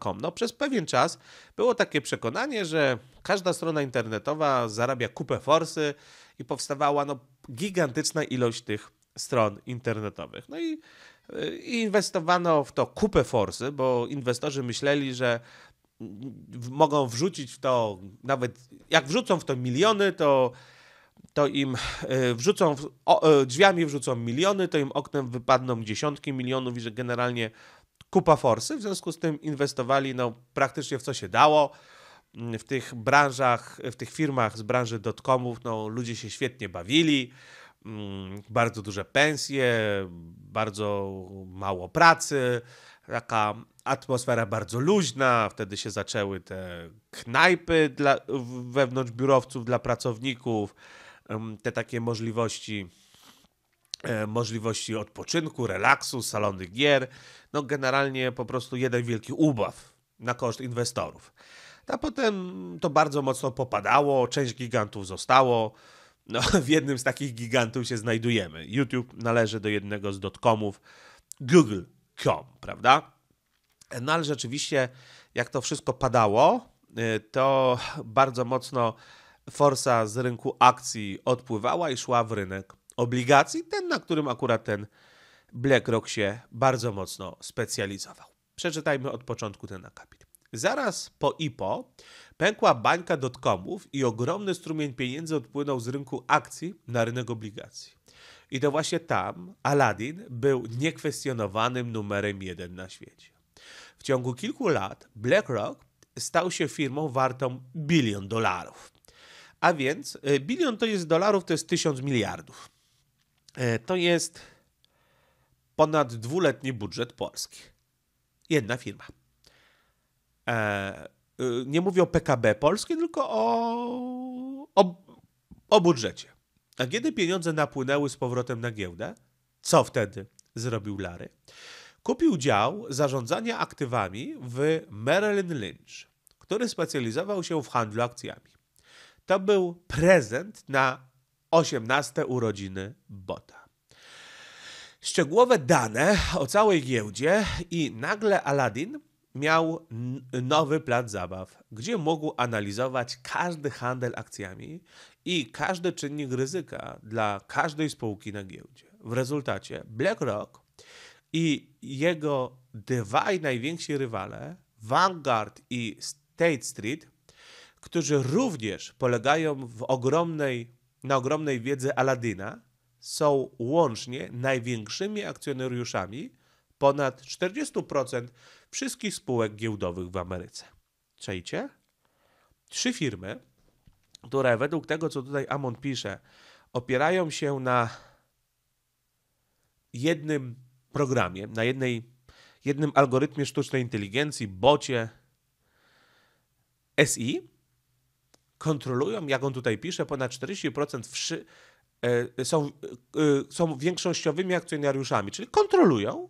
.com. No przez pewien czas było takie przekonanie, że każda strona internetowa zarabia kupę forsy i powstawała no, gigantyczna ilość tych stron internetowych. No i, i y, inwestowano w to kupę forsy, bo inwestorzy myśleli, że mogą wrzucić w to nawet, jak wrzucą w to miliony, to to im e, wrzucą, e, drzwiami wrzucą miliony, to im oknem wypadną dziesiątki milionów i że generalnie kupa forsy. W związku z tym inwestowali no, praktycznie w co się dało. Mm, w tych branżach, w tych firmach z branży dotcomów no, ludzie się świetnie bawili, mm, bardzo duże pensje, bardzo mało pracy, taka atmosfera bardzo luźna, wtedy się zaczęły te knajpy dla, wewnątrz biurowców dla pracowników, te takie możliwości e, możliwości odpoczynku, relaksu, salony gier. No generalnie po prostu jeden wielki ubaw na koszt inwestorów. A potem to bardzo mocno popadało, część gigantów zostało. No, w jednym z takich gigantów się znajdujemy. YouTube należy do jednego z dotcomów, Google.com, prawda? No ale rzeczywiście, jak to wszystko padało, e, to bardzo mocno Forsa z rynku akcji odpływała i szła w rynek obligacji, ten, na którym akurat ten BlackRock się bardzo mocno specjalizował. Przeczytajmy od początku ten akapit. Zaraz po IPO pękła bańka dotkomów i ogromny strumień pieniędzy odpłynął z rynku akcji na rynek obligacji. I to właśnie tam Aladdin był niekwestionowanym numerem jeden na świecie. W ciągu kilku lat BlackRock stał się firmą wartą bilion dolarów. A więc e, bilion to jest dolarów, to jest tysiąc miliardów. E, to jest ponad dwuletni budżet Polski. Jedna firma. E, nie mówię o PKB Polski, tylko o, o, o budżecie. A kiedy pieniądze napłynęły z powrotem na giełdę, co wtedy zrobił Larry? Kupił dział zarządzania aktywami w Merrill Lynch, który specjalizował się w handlu akcjami. To był prezent na 18 urodziny Bota. Szczegółowe dane o całej giełdzie i nagle Aladdin miał nowy plan zabaw, gdzie mógł analizować każdy handel akcjami i każdy czynnik ryzyka dla każdej spółki na giełdzie. W rezultacie BlackRock i jego dwaj najwięksi rywale, Vanguard i State Street, którzy również polegają w ogromnej, na ogromnej wiedzy Aladyna, są łącznie największymi akcjonariuszami ponad 40% wszystkich spółek giełdowych w Ameryce. Czajcie? Trzy firmy, które według tego, co tutaj Amon pisze, opierają się na jednym programie, na jednej, jednym algorytmie sztucznej inteligencji, bocie SI, kontrolują, jak on tutaj pisze, ponad 40% wszy, e, są, e, są większościowymi akcjonariuszami, czyli kontrolują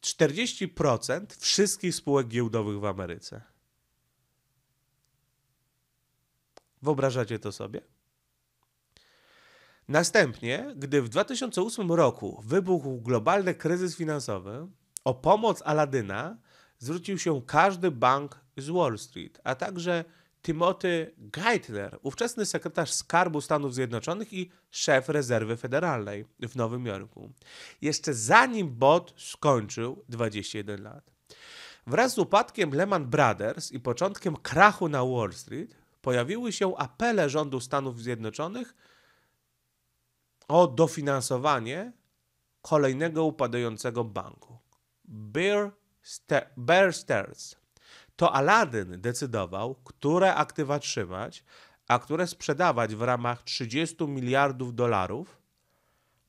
40% wszystkich spółek giełdowych w Ameryce. Wyobrażacie to sobie? Następnie, gdy w 2008 roku wybuchł globalny kryzys finansowy, o pomoc Aladyna zwrócił się każdy bank z Wall Street, a także Timothy Geithner, ówczesny sekretarz Skarbu Stanów Zjednoczonych i szef rezerwy federalnej w Nowym Jorku. Jeszcze zanim Bot skończył 21 lat. Wraz z upadkiem Lehman Brothers i początkiem krachu na Wall Street pojawiły się apele rządu Stanów Zjednoczonych o dofinansowanie kolejnego upadającego banku. Bear, Ste Bear Stearns to Aladdin decydował, które aktywa trzymać, a które sprzedawać w ramach 30 miliardów dolarów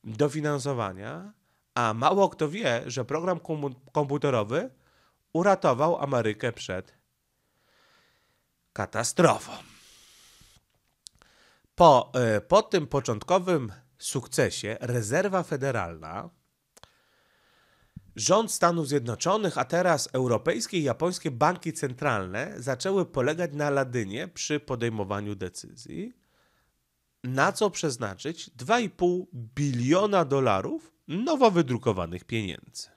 dofinansowania, a mało kto wie, że program komputerowy uratował Amerykę przed katastrofą. Po, e, po tym początkowym sukcesie rezerwa federalna Rząd Stanów Zjednoczonych, a teraz europejskie i japońskie banki centralne zaczęły polegać na Ladynie przy podejmowaniu decyzji, na co przeznaczyć 2,5 biliona dolarów nowo wydrukowanych pieniędzy.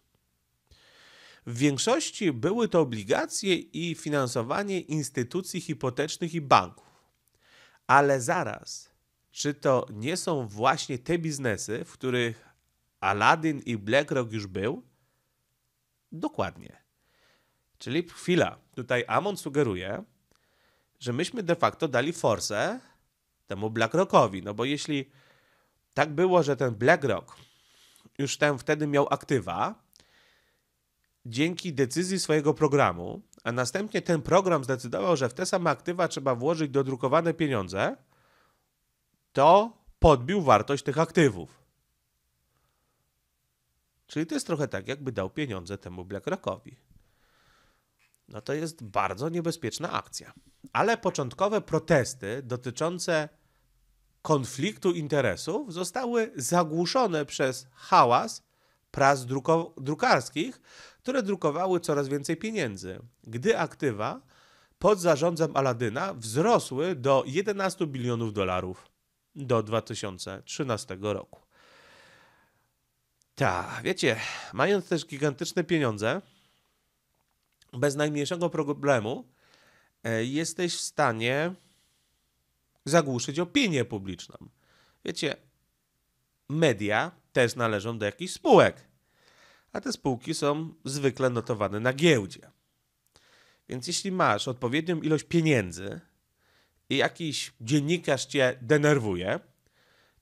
W większości były to obligacje i finansowanie instytucji hipotecznych i banków. Ale zaraz, czy to nie są właśnie te biznesy, w których Aladdin i BlackRock już był? Dokładnie. Czyli chwila, tutaj Amon sugeruje, że myśmy de facto dali forsę temu BlackRockowi, no bo jeśli tak było, że ten BlackRock już ten wtedy miał aktywa, dzięki decyzji swojego programu, a następnie ten program zdecydował, że w te same aktywa trzeba włożyć dodrukowane pieniądze, to podbił wartość tych aktywów. Czyli to jest trochę tak, jakby dał pieniądze temu BlackRockowi. No to jest bardzo niebezpieczna akcja. Ale początkowe protesty dotyczące konfliktu interesów zostały zagłuszone przez hałas pras drukarskich, które drukowały coraz więcej pieniędzy, gdy aktywa pod zarządem Aladyna wzrosły do 11 bilionów dolarów do 2013 roku. Tak, wiecie, mając też gigantyczne pieniądze, bez najmniejszego problemu e, jesteś w stanie zagłuszyć opinię publiczną. Wiecie, media też należą do jakichś spółek, a te spółki są zwykle notowane na giełdzie. Więc jeśli masz odpowiednią ilość pieniędzy i jakiś dziennikarz cię denerwuje,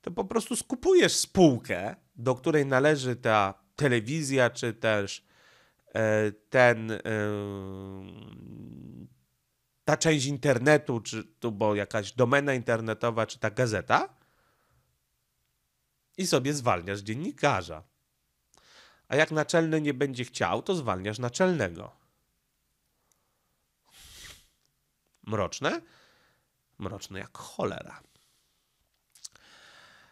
to po prostu skupujesz spółkę do której należy ta telewizja, czy też e, ten, e, ta część internetu, czy tu, bo jakaś domena internetowa, czy ta gazeta, i sobie zwalniasz dziennikarza. A jak naczelny nie będzie chciał, to zwalniasz naczelnego. Mroczne? Mroczne jak cholera.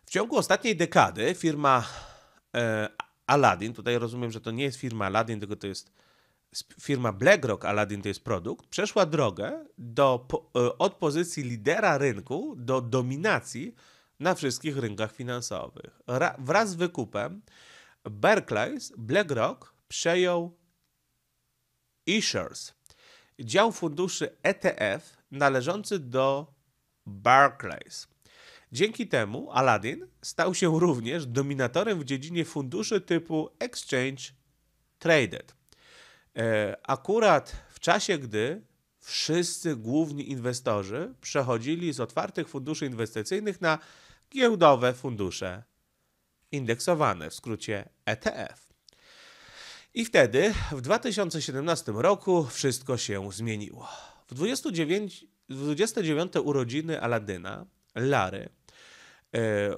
W ciągu ostatniej dekady firma e, Aladdin, tutaj rozumiem, że to nie jest firma Aladdin, tylko to jest firma BlackRock Aladdin, to jest produkt, przeszła drogę do, e, od pozycji lidera rynku do dominacji na wszystkich rynkach finansowych. Ra, wraz z wykupem Barclays BlackRock przejął Ishers, dział funduszy ETF należący do Barclays. Dzięki temu Aladdin stał się również dominatorem w dziedzinie funduszy typu Exchange Traded. E, akurat w czasie, gdy wszyscy główni inwestorzy przechodzili z otwartych funduszy inwestycyjnych na giełdowe fundusze indeksowane, w skrócie ETF. I wtedy, w 2017 roku, wszystko się zmieniło. W 29, 29 urodziny Aladyna, Lary, E,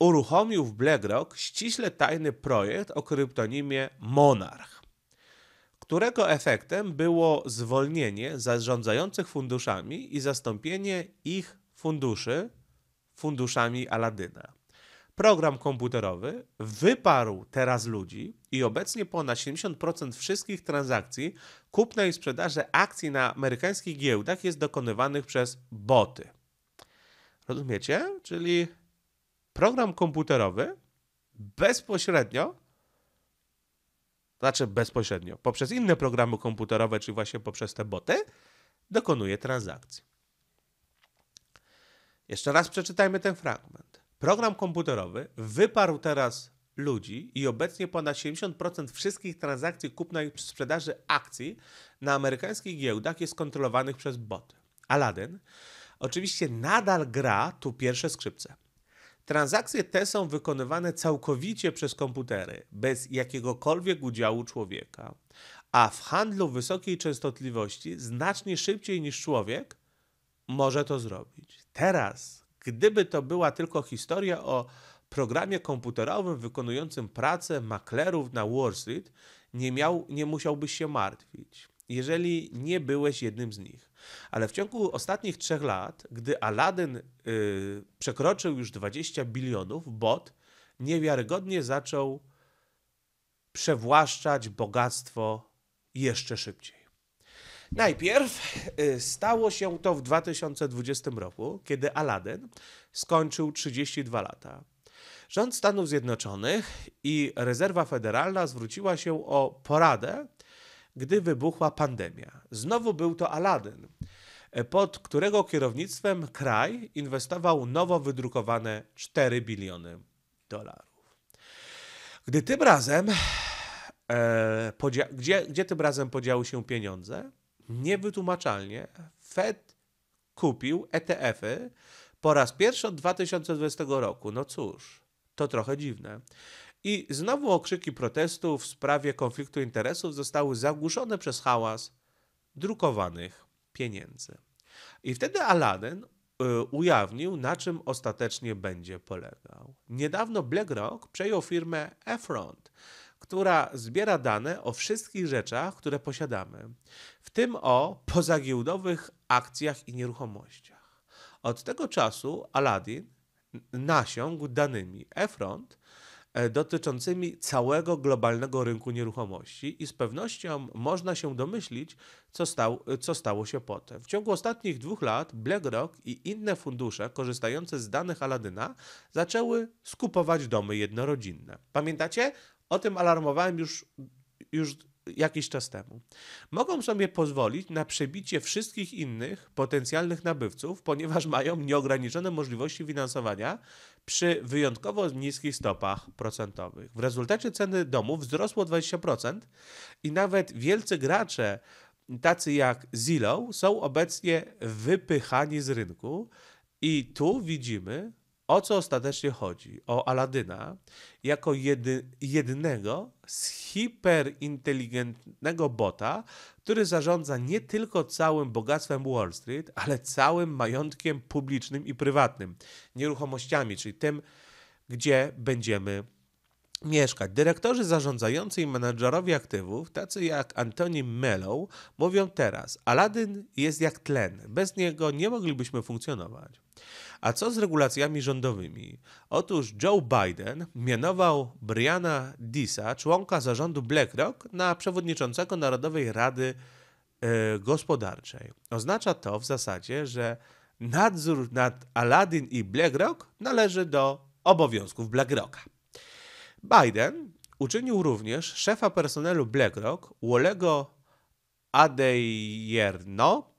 uruchomił w BlackRock ściśle tajny projekt o kryptonimie Monarch, którego efektem było zwolnienie zarządzających funduszami i zastąpienie ich funduszy funduszami Aladyna. Program komputerowy wyparł teraz ludzi i obecnie ponad 70% wszystkich transakcji kupna i sprzedaży akcji na amerykańskich giełdach jest dokonywanych przez boty. Rozumiecie? Czyli program komputerowy bezpośrednio, znaczy bezpośrednio, poprzez inne programy komputerowe, czy właśnie poprzez te boty, dokonuje transakcji. Jeszcze raz przeczytajmy ten fragment. Program komputerowy wyparł teraz ludzi i obecnie ponad 70% wszystkich transakcji kupna i sprzedaży akcji na amerykańskich giełdach jest kontrolowanych przez boty. Aladdin Oczywiście nadal gra tu pierwsze skrzypce. Transakcje te są wykonywane całkowicie przez komputery, bez jakiegokolwiek udziału człowieka, a w handlu wysokiej częstotliwości znacznie szybciej niż człowiek może to zrobić. Teraz, gdyby to była tylko historia o programie komputerowym wykonującym pracę maklerów na Wall Street, nie, miał, nie musiałbyś się martwić, jeżeli nie byłeś jednym z nich. Ale w ciągu ostatnich trzech lat, gdy Aladdin yy, przekroczył już 20 bilionów, bot niewiarygodnie zaczął przewłaszczać bogactwo jeszcze szybciej. Najpierw y, stało się to w 2020 roku, kiedy Aladdin skończył 32 lata. Rząd Stanów Zjednoczonych i Rezerwa Federalna zwróciła się o poradę gdy wybuchła pandemia. Znowu był to Aladdin, pod którego kierownictwem kraj inwestował nowo wydrukowane 4 biliony dolarów. Gdy tym razem, e, podzia- gdzie, gdzie tym razem podziały się pieniądze? Niewytłumaczalnie Fed kupił ETF-y po raz pierwszy od 2020 roku. No cóż, to trochę dziwne. I znowu okrzyki protestu w sprawie konfliktu interesów zostały zagłuszone przez hałas drukowanych pieniędzy. I wtedy Aladdin y, ujawnił, na czym ostatecznie będzie polegał. Niedawno BlackRock przejął firmę Efront, która zbiera dane o wszystkich rzeczach, które posiadamy, w tym o pozagiełdowych akcjach i nieruchomościach. Od tego czasu Aladdin nasiągł danymi Efront, E, dotyczącymi całego globalnego rynku nieruchomości i z pewnością można się domyślić, co, stał, co stało się potem. W ciągu ostatnich dwóch lat BlackRock i inne fundusze korzystające z danych Aladyna zaczęły skupować domy jednorodzinne. Pamiętacie? O tym alarmowałem już, już jakiś czas temu. Mogą sobie pozwolić na przebicie wszystkich innych potencjalnych nabywców, ponieważ mają nieograniczone możliwości finansowania przy wyjątkowo niskich stopach procentowych. W rezultacie ceny domów wzrosło 20% i nawet wielcy gracze, tacy jak Zillow, są obecnie wypychani z rynku. I tu widzimy, o co ostatecznie chodzi? O Aladyna jako jedy, jednego z hiperinteligentnego bota, który zarządza nie tylko całym bogactwem Wall Street, ale całym majątkiem publicznym i prywatnym, nieruchomościami, czyli tym, gdzie będziemy mieszkać. Dyrektorzy zarządzający i menedżerowie aktywów, tacy jak Antoni Mellow, mówią teraz: Aladdin jest jak tlen, bez niego nie moglibyśmy funkcjonować. A co z regulacjami rządowymi? Otóż Joe Biden mianował Briana Disa, członka zarządu BlackRock, na przewodniczącego Narodowej Rady e, Gospodarczej. Oznacza to w zasadzie, że nadzór nad Aladdin i BlackRock należy do obowiązków BlackRocka. Biden uczynił również szefa personelu BlackRock, Wolego Adeyerno,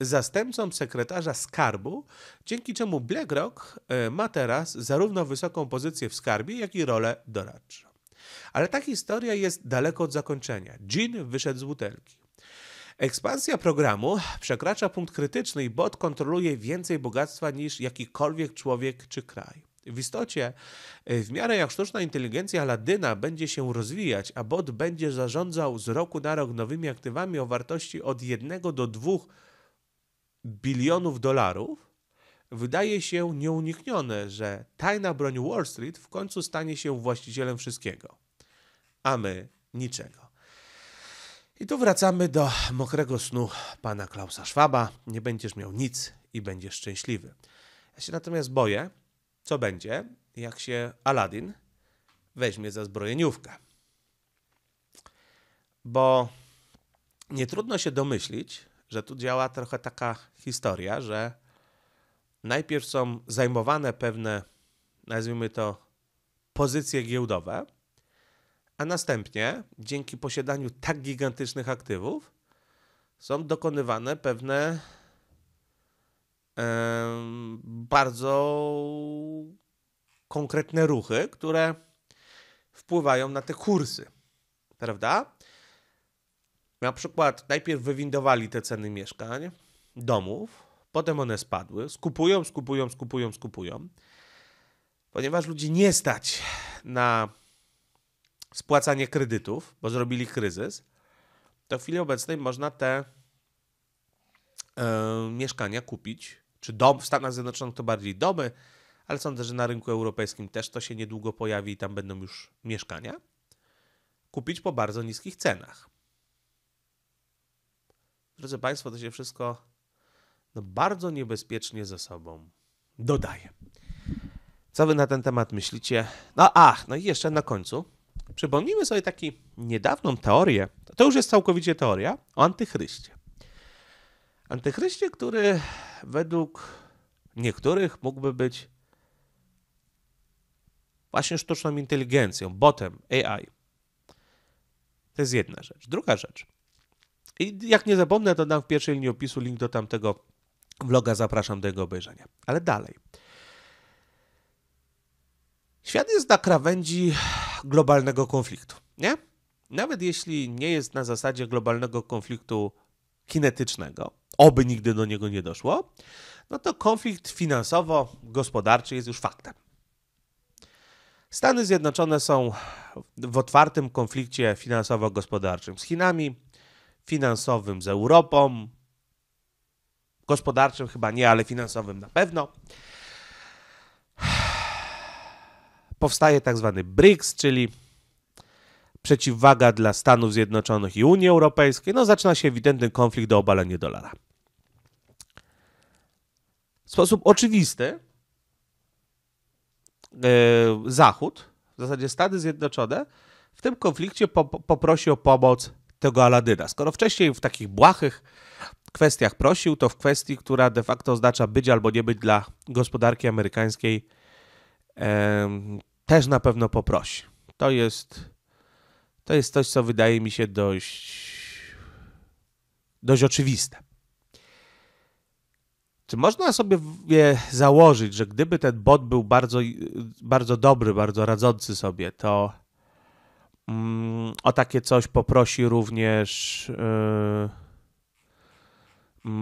zastępcą sekretarza skarbu, dzięki czemu BlackRock e, ma teraz zarówno wysoką pozycję w skarbie, jak i rolę doradczą. Ale ta historia jest daleko od zakończenia. Gin wyszedł z butelki. Ekspansja programu przekracza punkt krytyczny i bot kontroluje więcej bogactwa niż jakikolwiek człowiek czy kraj. W istocie, y, w miarę jak sztuczna inteligencja Ladyna będzie się rozwijać, a bot będzie zarządzał z roku na rok nowymi aktywami o wartości od 1 do 2 bilionów dolarów, wydaje się nieuniknione, że tajna broń Wall Street w końcu stanie się właścicielem wszystkiego, a my niczego. I tu wracamy do mokrego snu pana Klausa Schwaba. Nie będziesz miał nic i będziesz szczęśliwy. Ja się natomiast boję, co będzie, jak się Aladdin weźmie za zbrojeniówkę? Bo nie trudno się domyślić, że tu działa trochę taka historia, że najpierw są zajmowane pewne, nazwijmy to, pozycje giełdowe, a następnie dzięki posiadaniu tak gigantycznych aktywów są dokonywane pewne bardzo konkretne ruchy, które wpływają na te kursy, prawda? Na przykład najpierw wywindowali te ceny mieszkań, domów, potem one spadły, skupują, skupują, skupują, skupują, ponieważ ludzi nie stać na spłacanie kredytów, bo zrobili kryzys, to w chwili obecnej można te mieszkania kupić czy dom w Stanach Zjednoczonych to bardziej domy, ale sądzę, że na rynku europejskim też to się niedługo pojawi i tam będą już mieszkania, kupić po bardzo niskich cenach. Drodzy Państwo, to się wszystko no, bardzo niebezpiecznie ze sobą dodaje. Co Wy na ten temat myślicie? No ach, no i jeszcze na końcu przypomnijmy sobie taką niedawną teorię, to już jest całkowicie teoria, o antychryście. Antychryście, który według niektórych mógłby być właśnie sztuczną inteligencją, botem, AI. To jest jedna rzecz. Druga rzecz. I jak nie zapomnę, to dam w pierwszej linii opisu link do tamtego vloga. Zapraszam do jego obejrzenia. Ale dalej. Świat jest na krawędzi globalnego konfliktu, nie? Nawet jeśli nie jest na zasadzie globalnego konfliktu kinetycznego, oby nigdy do niego nie doszło, no to konflikt finansowo-gospodarczy jest już faktem. Stany Zjednoczone są w otwartym konflikcie finansowo-gospodarczym z Chinami, finansowym z Europą, gospodarczym chyba nie, ale finansowym na pewno. Powstaje tak zwany BRICS, czyli przeciwwaga dla Stanów Zjednoczonych i Unii Europejskiej. No zaczyna się ewidentny konflikt do obalenia dolara w sposób oczywisty e, Zachód, w zasadzie Stany Zjednoczone, w tym konflikcie po, poprosi o pomoc tego Aladyna. Skoro wcześniej w takich błahych kwestiach prosił, to w kwestii, która de facto oznacza być albo nie być dla gospodarki amerykańskiej, e, też na pewno poprosi. To jest, to jest coś, co wydaje mi się dość, dość oczywiste. Czy można sobie założyć, że gdyby ten bot był bardzo, y, bardzo dobry, bardzo radzący sobie, to mm, o takie coś poprosi również. Yy,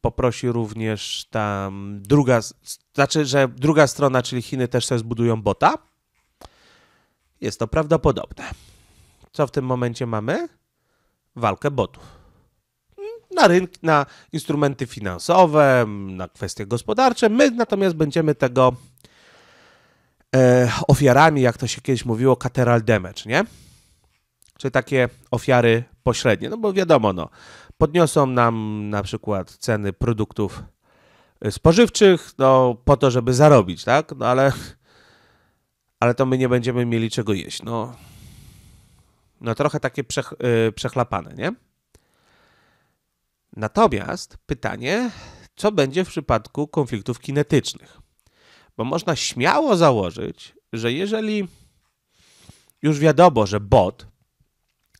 poprosi również tam druga, znaczy, że druga strona, czyli Chiny też sobie zbudują bota? Jest to prawdopodobne. Co w tym momencie mamy? Walkę botów na rynki, na instrumenty finansowe, na kwestie gospodarcze. My natomiast będziemy tego e, ofiarami, jak to się kiedyś mówiło, kateral damage, nie? Czy takie ofiary pośrednie. No bo wiadomo, no, podniosą nam na przykład ceny produktów e, spożywczych, no, po to, żeby zarobić, tak? No ale, ale to my nie będziemy mieli czego jeść. No, no trochę takie przech, yy, przechlapane, nie? Natomiast pytanie, co będzie w przypadku konfliktów kinetycznych? Bo można śmiało założyć, że jeżeli już wiadomo, że bot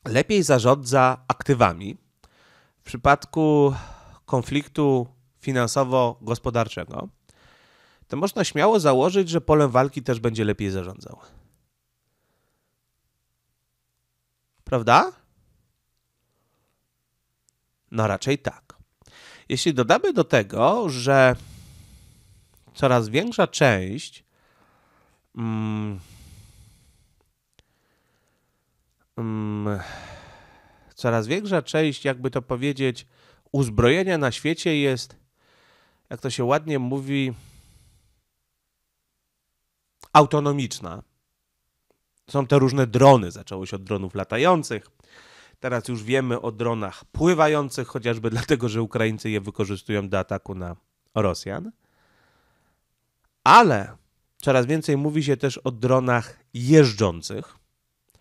lepiej zarządza aktywami, w przypadku konfliktu finansowo-gospodarczego, to można śmiało założyć, że polem walki też będzie lepiej zarządzał. Prawda? No raczej tak. Jeśli dodamy do tego, że coraz większa część mm, mm, coraz większa część, jakby to powiedzieć, uzbrojenia na świecie jest, jak to się ładnie mówi, autonomiczna. Są te różne drony, zaczęło się od dronów latających, Teraz już wiemy o dronach pływających, chociażby dlatego, że Ukraińcy je wykorzystują do ataku na Rosjan. Ale coraz więcej mówi się też o dronach jeżdżących.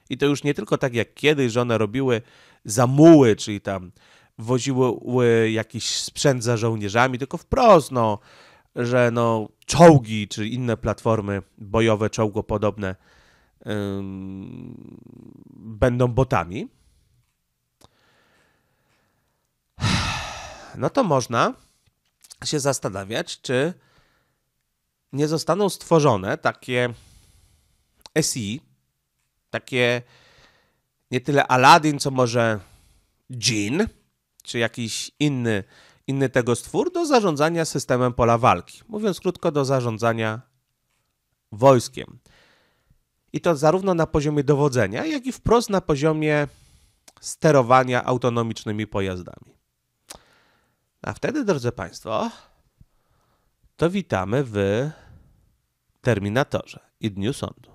I to już nie tylko tak jak kiedyś, że one robiły zamuły, czyli tam woziły jakiś sprzęt za żołnierzami, tylko wprost, no, że no, czołgi czy inne platformy bojowe, czołgopodobne będą botami. no to można się zastanawiać, czy nie zostaną stworzone takie SI, takie nie tyle Aladdin, co może Jin, czy jakiś inny, inny tego stwór, do zarządzania systemem pola walki. Mówiąc krótko, do zarządzania wojskiem. I to zarówno na poziomie dowodzenia, jak i wprost na poziomie sterowania autonomicznymi pojazdami. A wtedy, drodzy Państwo, to witamy w Terminatorze i Dniu Sądu.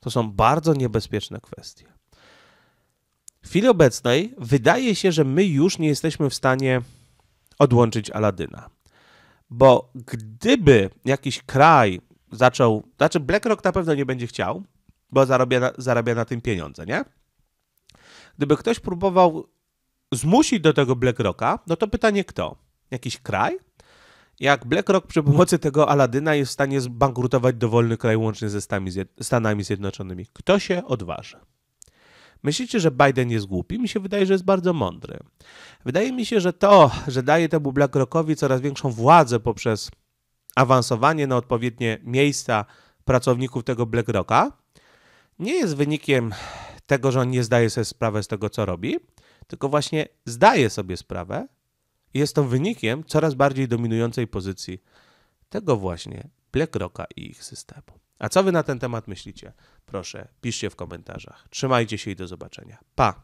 To są bardzo niebezpieczne kwestie. W chwili obecnej wydaje się, że my już nie jesteśmy w stanie odłączyć Aladyna. Bo gdyby jakiś kraj zaczął, znaczy BlackRock na pewno nie będzie chciał, bo zarabia na, zarabia na tym pieniądze, nie? Gdyby ktoś próbował zmusić do tego BlackRocka, no to pytanie kto? Jakiś kraj? Jak BlackRock przy pomocy tego Aladyna jest w stanie zbankrutować dowolny kraj łącznie ze Stanami Zjednoczonymi? Kto się odważy? Myślicie, że Biden jest głupi? Mi się wydaje, że jest bardzo mądry. Wydaje mi się, że to, że daje temu BlackRockowi coraz większą władzę poprzez awansowanie na odpowiednie miejsca pracowników tego BlackRocka, nie jest wynikiem tego, że on nie zdaje sobie sprawy z tego, co robi, tylko właśnie zdaje sobie sprawę i jest to wynikiem coraz bardziej dominującej pozycji tego właśnie BlackRocka i ich systemu. A co wy na ten temat myślicie? Proszę, piszcie w komentarzach. Trzymajcie się i do zobaczenia. Pa!